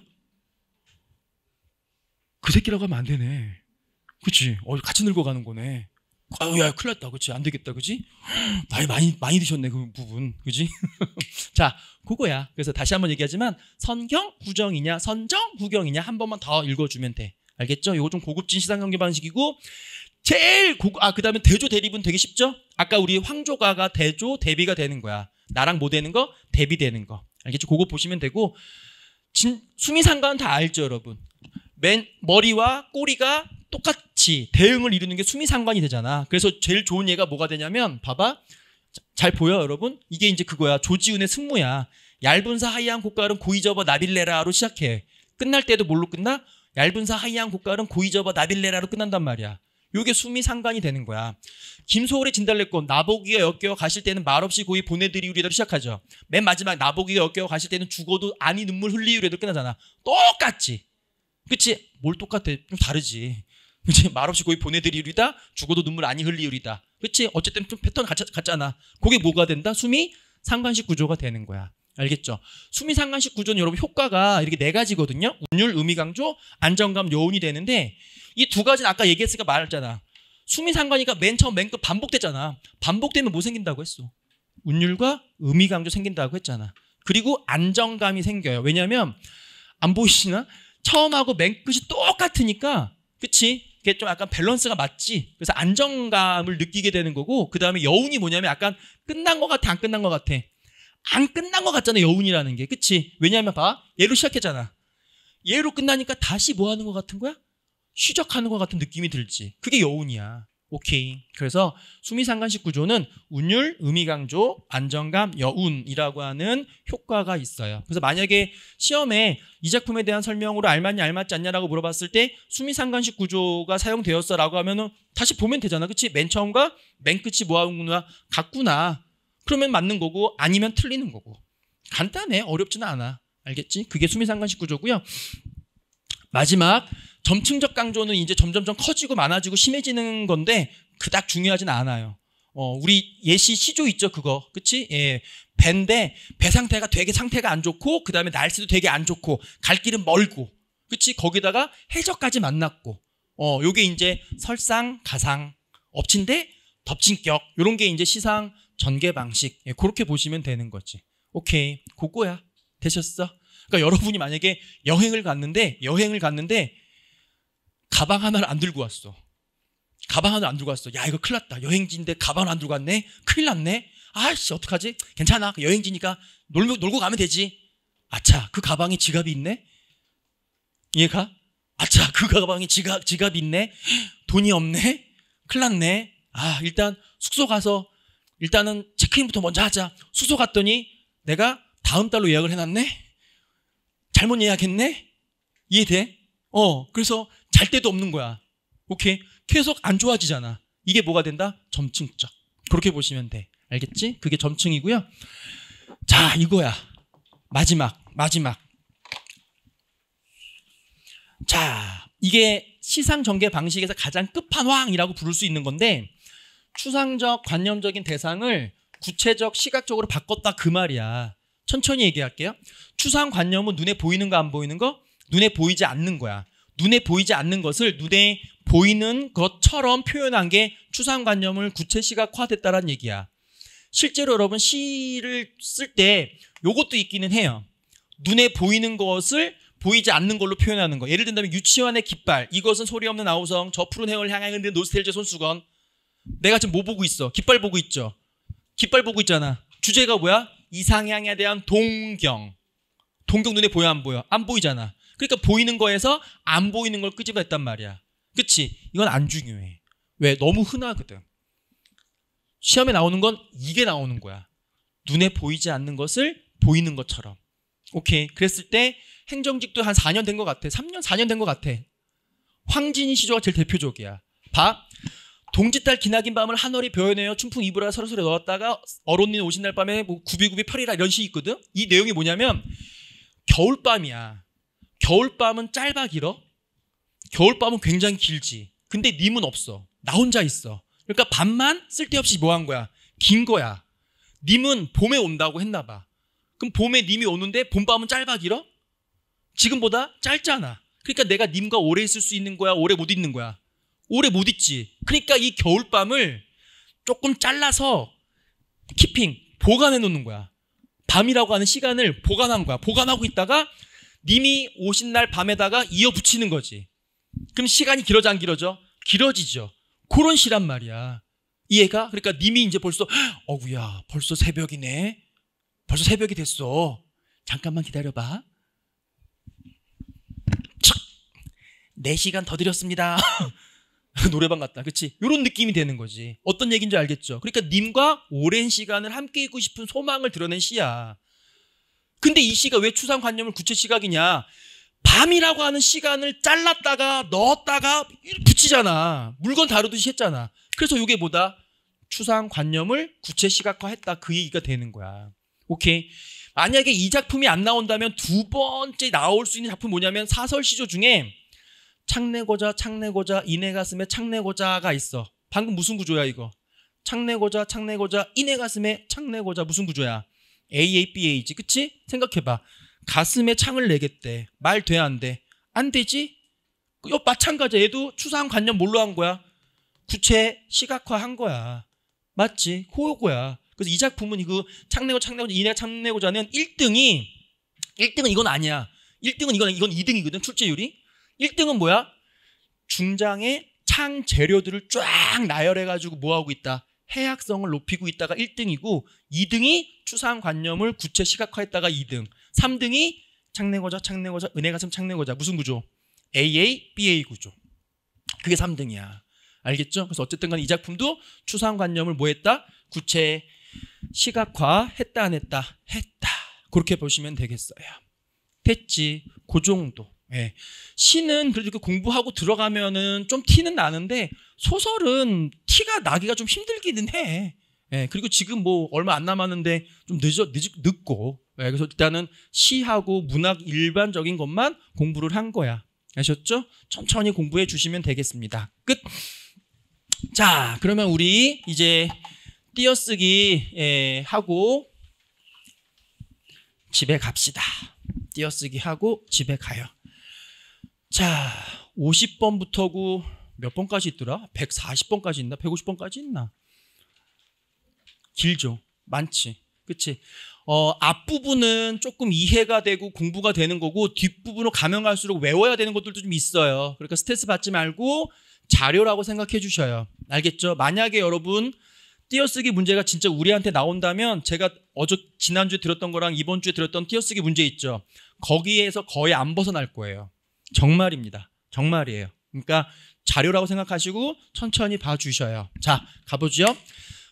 그 새끼라고 하면 안 되네. 그치? 어, 같이 늙어가는 거네. 아유, 야, 큰일 났다. 그치? 안 되겠다. 그치? 나이 많이, 많이 드셨네. 그 부분. 그치? 자, 그거야. 그래서 다시 한번 얘기하지만, 선경, 구정이냐, 선정, 구경이냐, 한 번만 더 읽어주면 돼. 알겠죠? 이거 좀 고급진 시장 경제 방식이고, 제일 고, 아, 그 다음에 대조 대립은 되게 쉽죠? 아까 우리 황조가가 대조 대비가 되는 거야. 나랑 뭐 되는 거? 대비되는 거. 알겠죠? 그거 보시면 되고 진, 수미상관은 다 알죠, 여러분. 맨 머리와 꼬리가 똑같이 대응을 이루는 게 숨이 상관이 되잖아. 그래서 제일 좋은 예가 뭐가 되냐면 봐봐. 잘 보여, 여러분? 이게 이제 그거야. 조지훈의 승무야. 얇은 사 하이한 고깔은 고이 접어 나빌레라로 시작해. 끝날 때도 뭘로 끝나? 얇은 사 하이한 고깔은 고이 접어 나빌레라로 끝난단 말이야. 요게 숨이 상관이 되는 거야. 김소월의 진달래꽃 나보기가 엮여 가실 때는 말없이 고이 보내드리우리로 시작하죠. 맨 마지막 나보기가 엮여 가실 때는 죽어도 아니 눈물 흘리우리도 끝나잖아. 똑같지. 그치? 뭘 똑같아? 좀 다르지. 그치? 말없이 고이 보내드리우리다. 죽어도 눈물 아니 흘리우리다. 그치? 어쨌든 좀 패턴 같, 같잖아. 그게 뭐가 된다? 숨이 상관식 구조가 되는 거야. 알겠죠? 수미상관식 구조는 여러분 효과가 이렇게 네 가지거든요. 운율, 의미 강조, 안정감, 여운이 되는데 이 두 가지는 아까 얘기했으니까 말했잖아. 수미상관이가 맨 처음 맨 끝반복되잖아 반복되면 뭐 생긴다고 했어? 운율과 의미 강조 생긴다고 했잖아. 그리고 안정감이 생겨요. 왜냐하면 안 보이시나? 처음하고 맨 끝이 똑같으니까 그치? 그게 좀 약간 밸런스가 맞지. 그래서 안정감을 느끼게 되는 거고 그 다음에 여운이 뭐냐면 약간 끝난 것 같아 안 끝난 것 같아. 안 끝난 것 같잖아 여운이라는 게 그치 왜냐하면 봐 얘로 시작했잖아 얘로 끝나니까 다시 뭐 하는 것 같은 거야 시작하는 것 같은 느낌이 들지 그게 여운이야 오케이 그래서 수미상관식 구조는 운율 의미 강조 안정감 여운이라고 하는 효과가 있어요 그래서 만약에 시험에 이 작품에 대한 설명으로 알맞냐 알맞지 않냐라고 물어봤을 때 수미상관식 구조가 사용되었어라고 하면은 다시 보면 되잖아 그치 맨 처음과 맨 끝이 모 뭐 뭐하구나 같구나 그러면 맞는 거고 아니면 틀리는 거고. 간단해. 어렵지는 않아. 알겠지? 그게 수미상관식 구조고요. 마지막 점층적 강조는 이제 점점점 커지고 많아지고 심해지는 건데 그닥 중요하진 않아요. 어, 우리 예시 시조 있죠, 그거. 그치? 예. 배인데, 배 상태가 되게 상태가 안 좋고, 그 다음에 날씨도 되게 안 좋고, 갈 길은 멀고, 그치? 거기다가 해적까지 만났고, 어, 요게 이제 설상, 가상, 엎친데, 덮친격, 요런 게 이제 시상, 전개 방식 예, 그렇게 보시면 되는 거지. 오케이, 그거야 되셨어? 그러니까 여러분이 만약에 여행을 갔는데 여행을 갔는데 가방 하나를 안 들고 왔어. 가방 하나 안 들고 왔어. 야 이거 큰일 났다. 여행지인데 가방 안 들고 왔네. 큰일 났네. 아씨 어떡하지? 괜찮아. 여행지니까 놀고, 놀고 가면 되지. 아차 그 가방에 지갑이 있네. 얘가 아차 그 가방에 지갑 지갑 있네. 돈이 없네. 큰일 났네. 아 일단 숙소 가서 일단은 체크인부터 먼저 하자. 수소 갔더니 내가 다음 달로 예약을 해놨네? 잘못 예약했네? 이해돼? 어, 그래서 잘 때도 없는 거야. 오케이. 계속 안 좋아지잖아. 이게 뭐가 된다? 점층적. 그렇게 보시면 돼. 알겠지? 그게 점층이고요. 자, 이거야. 마지막, 마지막. 자, 이게 시상 전개 방식에서 가장 끝판왕이라고 부를 수 있는 건데, 추상적 관념적인 대상을 구체적 시각적으로 바꿨다 그 말이야. 천천히 얘기할게요. 추상 관념은 눈에 보이는 거 안 보이는 거? 눈에 보이지 않는 거야. 눈에 보이지 않는 것을 눈에 보이는 것처럼 표현한 게 추상 관념을 구체 시각화됐다는 얘기야. 실제로 여러분 시를 쓸 때 요것도 있기는 해요. 눈에 보이는 것을 보이지 않는 걸로 표현하는 거. 예를 든다면 유치원의 깃발. 이것은 소리 없는 아우성. 저 푸른 해월 향하는 노스텔즈 손수건. 내가 지금 뭐 보고 있어? 깃발 보고 있죠? 깃발 보고 있잖아. 주제가 뭐야? 이상향에 대한 동경. 동경 눈에 보여 안 보여? 안 보이잖아. 그러니까 보이는 거에서 안 보이는 걸 끄집어냈단 말이야. 그치? 이건 안 중요해. 왜? 너무 흔하거든. 시험에 나오는 건 이게 나오는 거야. 눈에 보이지 않는 것을 보이는 것처럼. 오케이. 그랬을 때 행정직도 한 4년 된 것 같아. 3년, 4년 된 것 같아. 황진희 시조가 제일 대표적이야. 봐. 동짓달 기나긴 밤을 하늘이 벼여내어 춘풍 이불아 서로서로 넣었다가 어론니 오신 날 밤에 뭐 구비구비 펄이라 이런 식이 있거든. 이 내용이 뭐냐면 겨울밤이야. 겨울밤은 짧아 길어. 겨울밤은 굉장히 길지. 근데 님은 없어. 나 혼자 있어. 그러니까 밤만 쓸데없이 뭐 한 거야? 긴 거야. 님은 봄에 온다고 했나 봐. 그럼 봄에 님이 오는데 봄밤은 짧아 길어? 지금보다 짧잖아. 그러니까 내가 님과 오래 있을 수 있는 거야? 오래 못 있는 거야? 오래 못 있지. 그러니까 이 겨울밤을 조금 잘라서 키핑, 보관해 놓는 거야. 밤이라고 하는 시간을 보관한 거야. 보관하고 있다가 님이 오신 날 밤에다가 이어 붙이는 거지. 그럼 시간이 길어져 안 길어져? 길어지죠. 그런 시란 말이야. 이해가? 그러니까 님이 이제 벌써 어구야 벌써 새벽이네. 벌써 새벽이 됐어. 잠깐만 기다려봐. 착! 4시간 더 드렸습니다. 노래방 갔다. 그치? 이런 느낌이 되는 거지. 어떤 얘기인지 알겠죠? 그러니까 님과 오랜 시간을 함께 있고 싶은 소망을 드러낸 시야. 근데 이 시가 왜 추상관념을 구체 시각이냐? 밤이라고 하는 시간을 잘랐다가 넣었다가 붙이잖아. 물건 다루듯이 했잖아. 그래서 이게 뭐다? 추상관념을 구체 시각화했다. 그 얘기가 되는 거야. 오케이. 만약에 이 작품이 안 나온다면 두 번째 나올 수 있는 작품 뭐냐면 사설시조 중에 창내고자 창내고자 이내 가슴에 창내고자가 있어. 방금 무슨 구조야 이거? 창내고자 창내고자 이내 가슴에 창내고자 무슨 구조야? AABA지 그치? 생각해봐. 가슴에 창을 내겠대. 말돼안 돼? 안 되지? 요마찬가지 얘도 추상 관념 뭘로 한 거야? 구체 시각화 한 거야. 맞지? 호그고야 그래서 이 작품은 이거 그 창내고 창내고 이내 창내고자는 1등이 1등은 이건 아니야. 1등은 이건 이건 2등이거든 출제율이. 1등은 뭐야? 중장에창 재료들을 쫙 나열해가지고 뭐하고 있다? 해악성을 높이고 있다가 1등이고 2등이 추상관념을 구체 시각화했다가 2등 3등이 창내거자창내거자 은혜가슴 창내거자 무슨 구조? AA, BA 구조 그게 3등이야 알겠죠? 그래서 어쨌든 간이 작품도 추상관념을 뭐 했다? 구체 시각화 했다 안 했다? 했다 그렇게 보시면 되겠어요 됐지 고 그 정도 예. 시는 그래도 이렇게 공부하고 들어가면은 좀 티는 나는데 소설은 티가 나기가 좀 힘들기는 해. 예. 그리고 지금 뭐 얼마 안 남았는데 좀 늦어 늦, 늦고 예. 그래서 일단은 시하고 문학 일반적인 것만 공부를 한 거야. 아셨죠? 천천히 공부해 주시면 되겠습니다. 끝. 자, 그러면 우리 이제 띄어쓰기 예, 하고 집에 갑시다. 띄어쓰기 하고 집에 가요. 자, 50번부터고 몇 번까지 있더라? 140번까지 있나? 150번까지 있나? 길죠. 많지. 그치? 어, 앞부분은 조금 이해가 되고 공부가 되는 거고 뒷부분으로 가면 갈수록 외워야 되는 것들도 좀 있어요. 그러니까 스트레스 받지 말고 자료라고 생각해 주셔요. 알겠죠? 만약에 여러분 띄어쓰기 문제가 진짜 우리한테 나온다면 제가 어저 지난주에 들었던 거랑 이번 주에 들었던 띄어쓰기 문제 있죠. 거기에서 거의 안 벗어날 거예요. 정말입니다. 정말이에요. 그러니까 자료라고 생각하시고 천천히 봐주셔요. 자, 가보죠.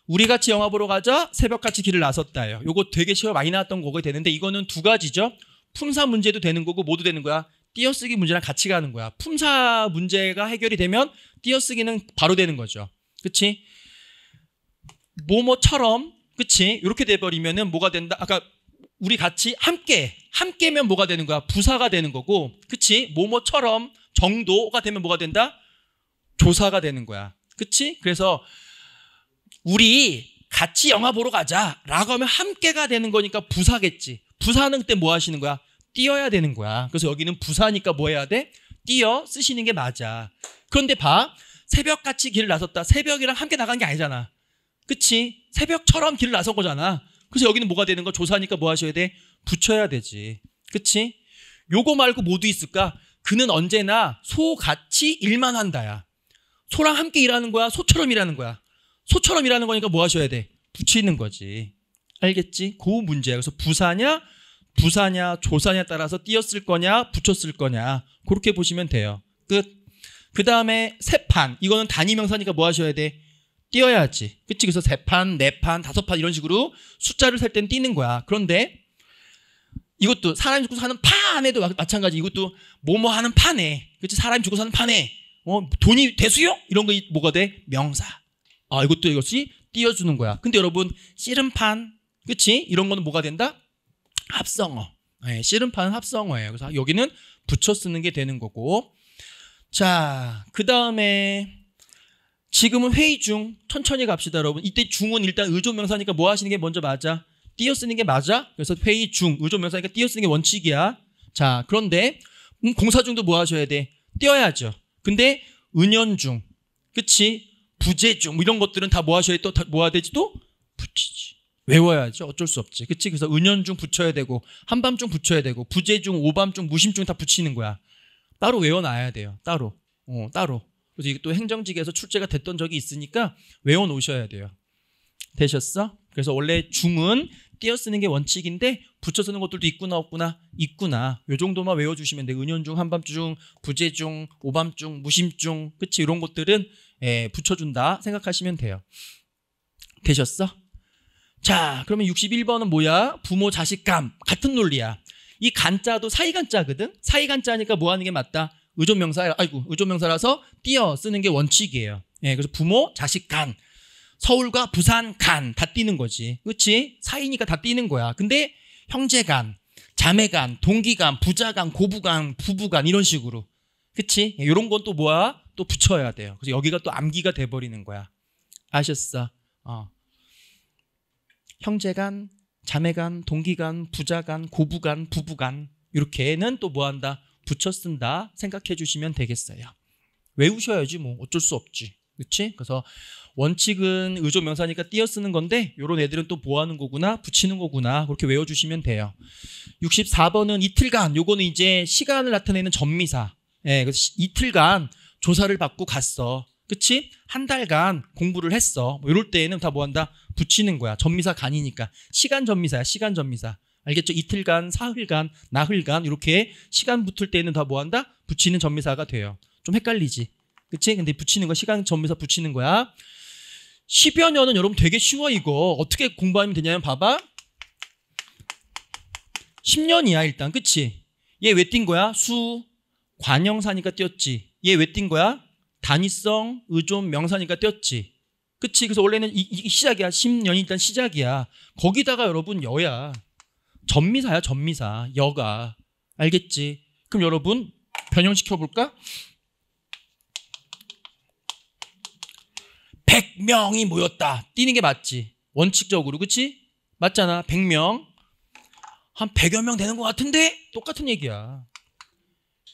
우리 같이 영화 보러 가자. 새벽같이 길을 나섰다요. 요거 되게 시험 많이 나왔던 거가 되는데 이거는 두 가지죠. 품사 문제도 되는 거고 모두 되는 거야. 띄어쓰기 문제랑 같이 가는 거야. 품사 문제가 해결이 되면 띄어쓰기는 바로 되는 거죠. 그치? 뭐뭐처럼 그치? 이렇게 돼버리면은 뭐가 된다? 아까 우리 같이 함께 함께면 뭐가 되는 거야? 부사가 되는 거고, 그치? 뭐뭐처럼 정도가 되면 뭐가 된다? 조사가 되는 거야. 그치? 그래서 우리 같이 영화 보러 가자 라고 하면 함께가 되는 거니까 부사겠지. 부사는 그때 뭐 하시는 거야? 뛰어야 되는 거야. 그래서 여기는 부사니까 뭐 해야 돼? 뛰어 쓰시는 게 맞아. 그런데 봐. 새벽같이 길을 나섰다. 새벽이랑 함께 나간 게 아니잖아. 그치? 새벽처럼 길을 나선 거잖아. 그래서 여기는 뭐가 되는 거? 조사니까 뭐 하셔야 돼? 붙여야 되지. 그치? 요거 말고 모두 있을까? 그는 언제나 소같이 일만 한다야. 소랑 함께 일하는 거야? 소처럼 일하는 거야? 소처럼 일하는 거니까 뭐 하셔야 돼? 붙이는 거지. 알겠지? 그 문제야. 그래서 부사냐, 부사냐, 조사냐 따라서 띄었을 거냐, 붙였을 거냐. 그렇게 보시면 돼요. 끝. 그 다음에 세판. 이거는 단위명사니까 뭐 하셔야 돼? 뛰어야지. 그치? 그래서 세 판, 네 판, 다섯 판 이런 식으로 숫자를 셀땐는 뛰는 거야. 그런데 이것도 사람이 죽고 사는 판에도 마찬가지. 이것도 뭐뭐 하는 판에. 그치? 사람이 죽고 사는 판에. 어, 돈이 대수요? 이런 거 뭐가 돼? 명사. 아, 이것도 이것이 띄워주는 거야. 근데 여러분, 씨름판. 그치? 이런 거는 뭐가 된다? 합성어. 네, 예, 씨름판은 합성어예요. 그래서 여기는 붙여 쓰는 게 되는 거고. 자, 그 다음에 지금은 회의 중 천천히 갑시다 여러분. 이때 중은 일단 의존명사니까 뭐 하시는 게 먼저 맞아? 띄어 쓰는 게 맞아? 그래서 회의 중 의존명사니까 띄어 쓰는 게 원칙이야. 자 그런데 음, 공사 중도 뭐 하셔야 돼? 띄어야죠. 근데 은연 중, 그치? 부재 중 뭐 이런 것들은 다 뭐 하셔야 또 뭐야 되지 또 붙이지. 외워야죠 어쩔 수 없지 그치 그래서 은연중 붙여야 되고 한밤중 붙여야 되고 부재중 오밤중 무심중 다 붙이는 거야 따로 외워놔야 돼요 따로 어 따로 그래서 또 행정직에서 출제가 됐던 적이 있으니까 외워 놓으셔야 돼요. 되셨어? 그래서 원래 중은 띄어 쓰는 게 원칙인데 붙여 쓰는 것들도 있구나 없구나 있구나 요 정도만 외워주시면 돼 은연중 한밤중 부재중 오밤중 무심중 그치 이런 것들은 에, 예, 붙여준다 생각하시면 돼요 되셨어? 자 그러면 61번은 뭐야 부모 자식감 같은 논리야 이 간자도 사이간자거든 사이간자니까 뭐 하는 게 맞다 의존 명사 아이고 의존 명사라서 띄어 쓰는 게 원칙이에요. 예, 그래서 부모, 자식 간, 서울과 부산 간 다 띄는 거지. 그치지 사이니까 다 띄는 거야. 근데 형제 간, 자매 간, 동기 간, 부자 간, 고부 간, 부부 간 이런 식으로. 그치지 이런 예, 건또 뭐야? 또 붙여야 돼요. 그래서 여기가 또 암기가 돼 버리는 거야. 아셨어? 어. 형제 간, 자매 간, 동기 간, 부자 간, 고부 간, 부부 간 이렇게는 또뭐 한다? 붙여 쓴다 생각해 주시면 되겠어요. 외우셔야지 뭐 어쩔 수 없지. 그치? 그래서 원칙은 의조 명사니까 띄어 쓰는 건데 요런 애들은 또뭐하는 거구나 붙이는 거구나 그렇게 외워주시면 돼요 64번은 이틀간 요거는 이제 시간을 나타내는 전미사 예, 그래서 이틀간 조사를 받고 갔어 그치? 한 달간 공부를 했어 뭐 이럴 때에는 다 뭐한다? 붙이는 거야 전미사 간이니까 시간 전미사야 시간 전미사 알겠죠? 이틀간, 사흘간, 나흘간 이렇게 시간 붙을 때는 다 뭐한다? 붙이는 전미사가 돼요. 좀 헷갈리지? 그치? 근데 붙이는 거 시간 전미사 붙이는 거야. 10여 년은 여러분 되게 쉬워 이거. 어떻게 공부하면 되냐면 봐봐. 10년이야 일단 그치? 얘왜뛴 거야? 수, 관형사니까 뛰었지. 얘왜뛴 거야? 단위성, 의존, 명사니까 뛰었지. 그치? 그래서 원래는 이, 이 시작이야. 10년이 일단 시작이야. 거기다가 여러분 여야. 전미사야, 전미사. 여가. 알겠지? 그럼 여러분 변형시켜 볼까? 100명이 모였다. 뛰는 게 맞지. 원칙적으로. 그치? 맞잖아. 100명. 한 100여 명 되는 것 같은데? 똑같은 얘기야.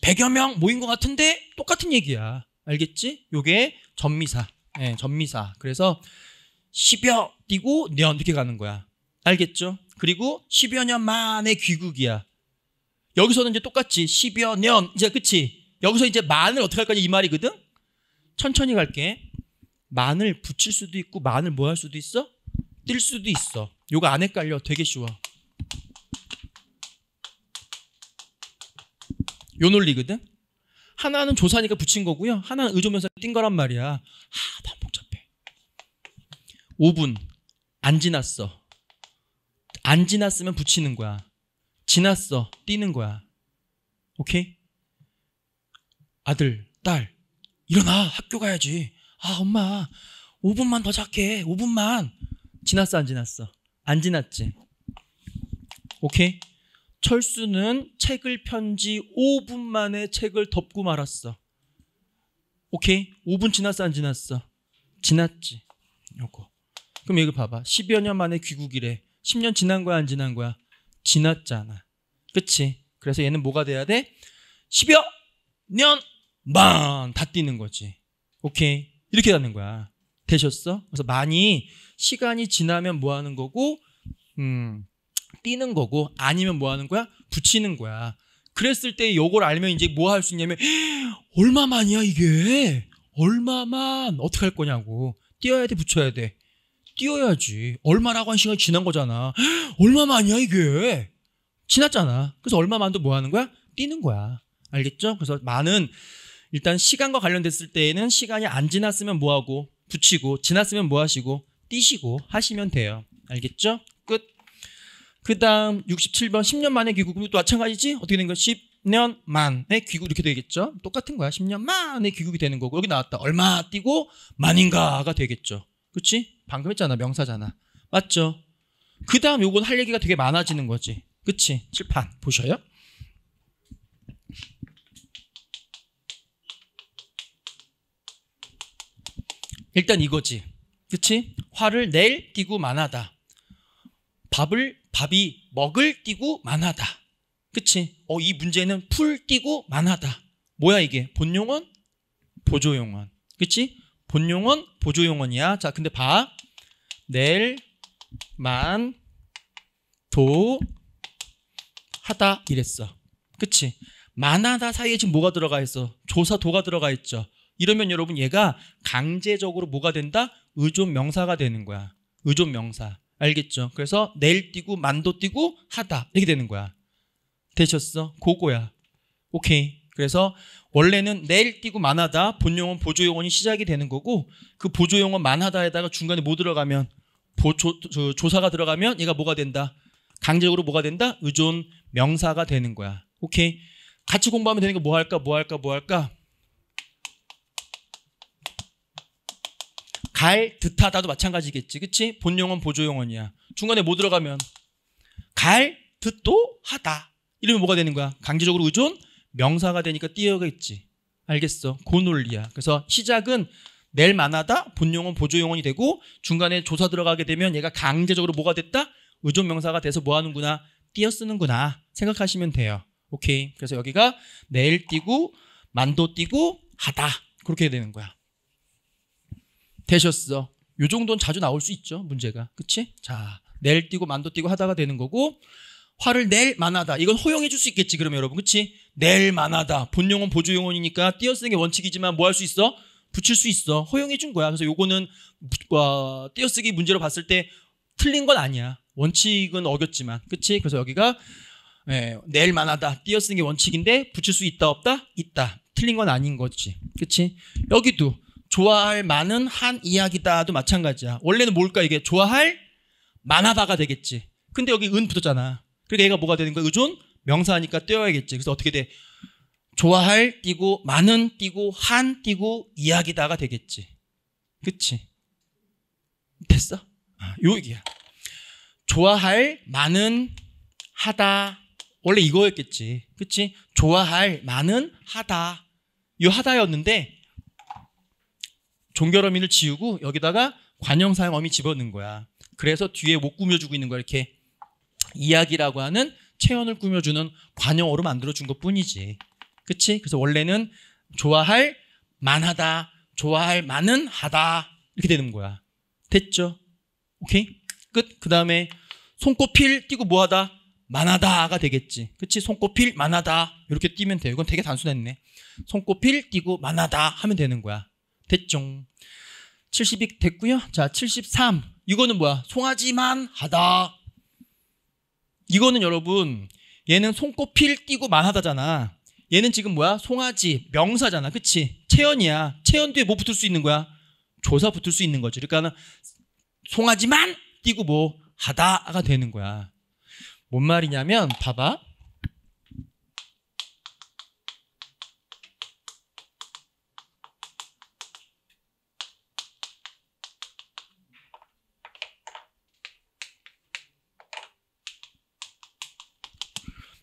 100여 명 모인 것 같은데? 똑같은 얘기야. 알겠지? 요게 전미사. 예, 네, 전미사. 그래서 10여 뛰고 년 네 이렇게 가는 거야. 알겠죠? 그리고 10여 년 만에 귀국이야. 여기서는 이제 똑같이 10여 년 이제 그치? 여기서 이제 만을 어떻게 할 거냐 이 말이거든. 천천히 갈게. 만을 붙일 수도 있고 만을 뭐 할 수도 있어? 뛸 수도 있어. 요거 안 헷갈려. 되게 쉬워. 요 논리거든. 하나는 조사니까 붙인 거고요. 하나는 의조면서 뛴 거란 말이야. 하, 반복잡해. 5분 안 지났어. 안 지났으면 붙이는 거야. 지났어. 뛰는 거야. 오케이? 아들, 딸, 일어나. 학교 가야지. 아, 엄마. 5분만 더 잘게. 5분만. 지났어, 안 지났어? 안 지났지. 오케이? 철수는 책을 편지 5분 만에 책을 덮고 말았어. 오케이? 5분 지났어, 안 지났어? 지났지. 요거. 그럼 이거 봐봐. 10여 년 만에 귀국이래. 10년 지난 거야, 안 지난 거야? 지났잖아. 그치? 그래서 얘는 뭐가 돼야 돼? 10여 년 만! 다 뛰는 거지. 오케이. 이렇게 가는 거야. 되셨어? 그래서 많이 시간이 지나면 뭐 하는 거고, 음, 뛰는 거고, 아니면 뭐 하는 거야? 붙이는 거야. 그랬을 때 요걸 알면 이제 뭐 할 수 있냐면, 얼마만이야, 이게? 얼마만? 어떻게 할 거냐고. 뛰어야 돼, 붙여야 돼. 뛰어야지. 얼마라고 한 시간이 지난 거잖아. 얼마만이야 이게. 지났잖아. 그래서 얼마만도 뭐 하는 거야? 뛰는 거야. 알겠죠? 그래서 많은 일단 시간과 관련됐을 때에는 시간이 안 지났으면 뭐 하고 붙이고 지났으면 뭐 하시고 뛰시고 하시면 돼요. 알겠죠? 끝. 그다음 67번 10년 만에 귀국. 그또 마찬가지지? 어떻게 된 거야? 10년 만에 귀국 이렇게 되겠죠? 똑같은 거야. 10년 만에 귀국이 되는 거고 여기 나왔다. 얼마 뛰고 만인가가 되겠죠. 그렇 방금 했잖아 명사잖아 맞죠? 그 다음 요건 할 얘기가 되게 많아지는 거지 그치? 칠판 보셔요? 일단 이거지 그치? 화를 낼 띄고 만하다 밥을 밥이 먹을 띄고 만하다 그치? 어, 이 문제는 풀 띄고 만하다 뭐야 이게 본용언 보조용언 그치? 본용언 보조용언이야 자 근데 봐 낼만 도 하다 이랬어. 그치? 만하다 사이에 지금 뭐가 들어가 있어? 조사도가 들어가 있죠. 이러면 여러분 얘가 강제적으로 뭐가 된다? 의존 명사가 되는 거야. 의존 명사. 알겠죠? 그래서 내일 뛰고 만도 뛰고 하다 이렇게 되는 거야. 되셨어? 고거야 오케이. 그래서 원래는 내일 뛰고 만하다 본용은 보조용언이 시작이 되는 거고 그 보조용언 만하다에다가 중간에 뭐 들어가면 보조, 조사가 들어가면 얘가 뭐가 된다? 강제적으로 뭐가 된다? 의존 명사가 되는 거야. 오케이. 같이 공부하면 되는 거 뭐 할까? 뭐 할까? 뭐 할까? 갈 듯하다도 마찬가지겠지. 그치? 본용언 보조용언이야. 중간에 뭐 들어가면 갈 듯도 하다. 이러면 뭐가 되는 거야? 강제적으로 의존 명사가 되니까 띄어겠지. 가 알겠어. 고 논리야. 그래서 시작은 낼 만하다 본용은 보조용언이 되고 중간에 조사 들어가게 되면 얘가 강제적으로 뭐가 됐다? 의존명사가 돼서 뭐 하는구나? 띄어 쓰는구나 생각하시면 돼요. 오케이. 그래서 여기가 내일 띄고 만도 띄고 하다 그렇게 되는 거야. 되셨어. 요 정도는 자주 나올 수 있죠 문제가. 그치? 자 내일 띄고 만도 띄고 하다가 되는 거고 화를 낼 만하다. 이건 허용해 줄 수 있겠지, 그러면 여러분. 그치? 낼 만하다. 본용은 보조용언이니까 띄어쓰는 게 원칙이지만 뭐 할 수 있어? 붙일 수 있어. 허용해 준 거야. 그래서 요거는 어, 띄어쓰기 문제로 봤을 때 틀린 건 아니야. 원칙은 어겼지만. 그치? 그래서 여기가 예, 낼 만하다. 띄어쓰는 게 원칙인데 붙일 수 있다, 없다? 있다. 틀린 건 아닌 거지. 그치? 여기도 좋아할 만은 한 이야기다도 마찬가지야. 원래는 뭘까? 이게 좋아할 만하다가 되겠지. 근데 여기 은 붙었잖아. 그러니까 얘가 뭐가 되는 거야? 의존 명사하니까 떼어야겠지. 그래서 어떻게 돼? 좋아할 띄고 많은 띄고 한 띄고 이야기다가 되겠지. 그치? 됐어? 아, 요 얘기야. 좋아할 많은 하다 원래 이거였겠지. 그치? 좋아할 많은 하다 요 하다였는데 종결어민을 지우고 여기다가 관형사형 어미 집어넣는 거야. 그래서 뒤에 못 꾸며주고 있는 거야 이렇게 이야기라고 하는 체온을 꾸며주는 관용어로 만들어준 것 뿐이지. 그치? 그래서 원래는 좋아할 만하다, 좋아할 만은 하다. 이렇게 되는 거야. 됐죠? 오케이? 끝. 그 다음에 손꼽힐 띄고 뭐하다? 만하다가 되겠지. 그치? 손꼽힐 만하다. 이렇게 띄면 돼요. 이건 되게 단순했네. 손꼽힐 띄고 만하다 하면 되는 거야. 됐죠? 70이 됐고요. 자, 73. 이거는 뭐야? 송아지만 하다. 이거는 여러분 얘는 손꼽힐 끼고 만하다잖아. 얘는 지금 뭐야? 송아지 명사잖아. 그치? 체언이야. 체언 뒤에 뭐 붙을 수 있는 거야? 조사 붙을 수 있는 거지. 그러니까 는 송아지만 끼고뭐 하다가 되는 거야. 뭔 말이냐면 봐봐.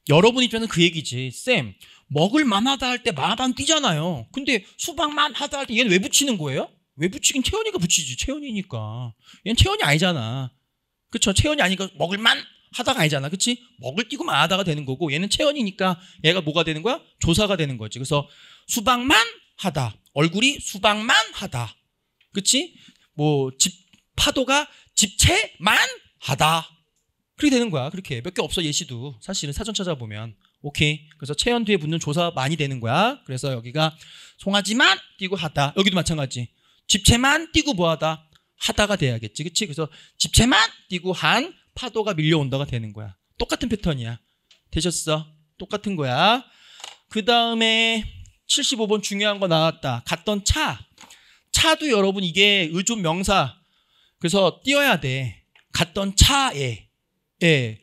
여러분 입장에는 서그 얘기지. 쌤, 먹을 만하다 할때 만하다는 뛰잖아요. 근데 수박 만하다 할 때 얘는 왜 붙이는 거예요? 왜 붙이긴 채연이가 붙이지. 채연이니까. 얘는 채연이 아니잖아. 그쵸? 채연이 아니니까 먹을만 하다가 아니잖아. 그치? 먹을 뛰고 만하다가 되는 거고 얘는 채연이니까 얘가 뭐가 되는 거야? 조사가 되는 거지. 그래서 수박만 하다. 얼굴이 수박만 하다. 그치? 뭐 집, 파도가 집채만 하다. 그렇게 되는 거야. 그렇게 몇 개 없어 예시도 사실은 사전 찾아보면 오케이. 그래서 체연 뒤에 붙는 조사 많이 되는 거야. 그래서 여기가 송아지만 띄고 하다. 여기도 마찬가지. 집체만 띄고 뭐하다 하다가 돼야겠지, 그렇지? 그래서 집체만 띄고 한 파도가 밀려온다가 되는 거야. 똑같은 패턴이야. 되셨어? 똑같은 거야. 그 다음에 75번 중요한 거 나왔다. 갔던 차. 차도 여러분 이게 의존 명사. 그래서 띄어야 돼. 갔던 차에. 예.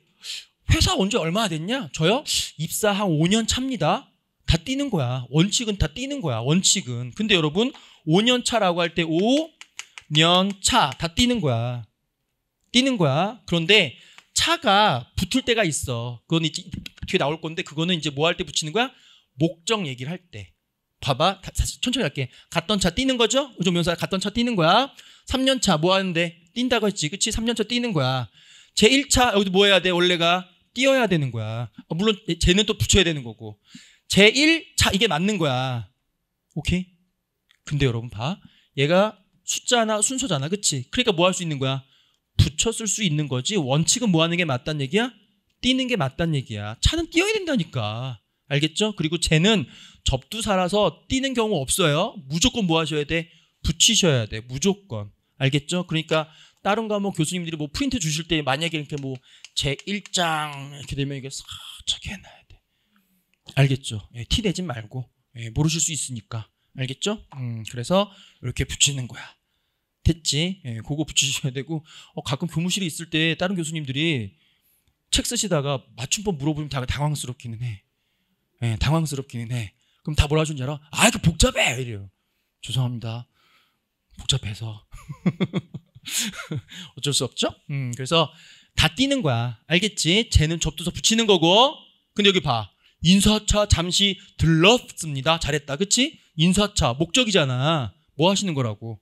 회사 언제 얼마 됐냐? 저요? 입사 한 5년 차입니다다 뛰는 거야. 원칙은 다 뛰는 거야. 원칙은. 근데 여러분, 5년 차라고 할 때 5년 차. 다 뛰는 거야. 뛰는 거야. 그런데 차가 붙을 때가 있어. 그건 이제 뒤에 나올 건데, 그거는 이제 뭐 할 때 붙이는 거야? 목적 얘기를 할 때. 봐봐. 다시 천천히 할게. 갔던 차 뛰는 거죠? 요즘 면사 갔던 차 뛰는 거야. 3년 차 뭐 하는데? 뛴다고 했지. 그치? 3년 차 뛰는 거야. 제 1차 여기도 뭐 해야 돼? 원래가 뛰어야 되는 거야. 어, 물론 쟤는 또 붙여야 되는 거고. 제 1차 이게 맞는 거야. 오케이? 근데 여러분 봐. 얘가 숫자나 순서잖아. 그치? 그러니까 뭐 할 수 있는 거야? 붙였을수 있는 거지. 원칙은 뭐 하는 게 맞단 얘기야? 뛰는 게 맞단 얘기야. 차는 뛰어야 된다니까. 알겠죠? 그리고 쟤는 접두살아서 뛰는 경우 없어요. 무조건 뭐 하셔야 돼? 붙이셔야 돼. 무조건. 알겠죠? 그러니까 다른 과목 뭐 교수님들이 뭐 프린트 주실 때 만약에 이렇게 뭐 제 1장 이렇게 되면 이게 싹착 해놔야 돼. 알겠죠? 예, 티 내지 말고 예, 모르실 수 있으니까 알겠죠? 음, 그래서 이렇게 붙이는 거야. 됐지? 예, 그거 붙이셔야 되고 어, 가끔 교무실에 있을 때 다른 교수님들이 책 쓰시다가 맞춤법 물어보면 다 당황스럽기는 해. 예, 당황스럽기는 해. 그럼 다 뭐라 하는지 알아? 아, 이거 복잡해! 이래요. 죄송합니다. 복잡해서. 어쩔 수 없죠. 음, 그래서 다 뛰는 거야. 알겠지? 쟤는 접두서 붙이는 거고. 근데 여기 봐. 인사차 잠시 들렀습니다. 잘했다. 그치? 인사차 목적이잖아. 뭐 하시는 거라고.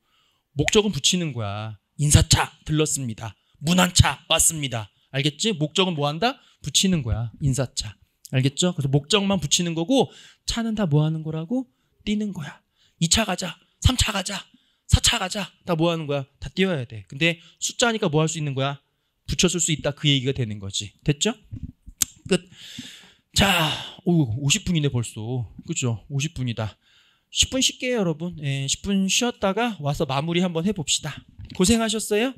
목적은 붙이는 거야. 인사차 들렀습니다. 문안차 왔습니다. 알겠지? 목적은 뭐 한다? 붙이는 거야. 인사차. 알겠죠? 그래서 목적만 붙이는 거고 차는 다 뭐 하는 거라고? 뛰는 거야. 2차 가자. 3차 가자. 4차 가자. 다 뭐 하는 거야? 다 뛰어야 돼. 근데 숫자니까 뭐 할 수 있는 거야? 붙여줄 수 있다. 그 얘기가 되는 거지. 됐죠? 끝. 자, 오, 50분이네 벌써. 그죠? 50분이다. 10분 쉴게요, 여러분. 예, 10분 쉬었다가 와서 마무리 한번 해봅시다. 고생하셨어요?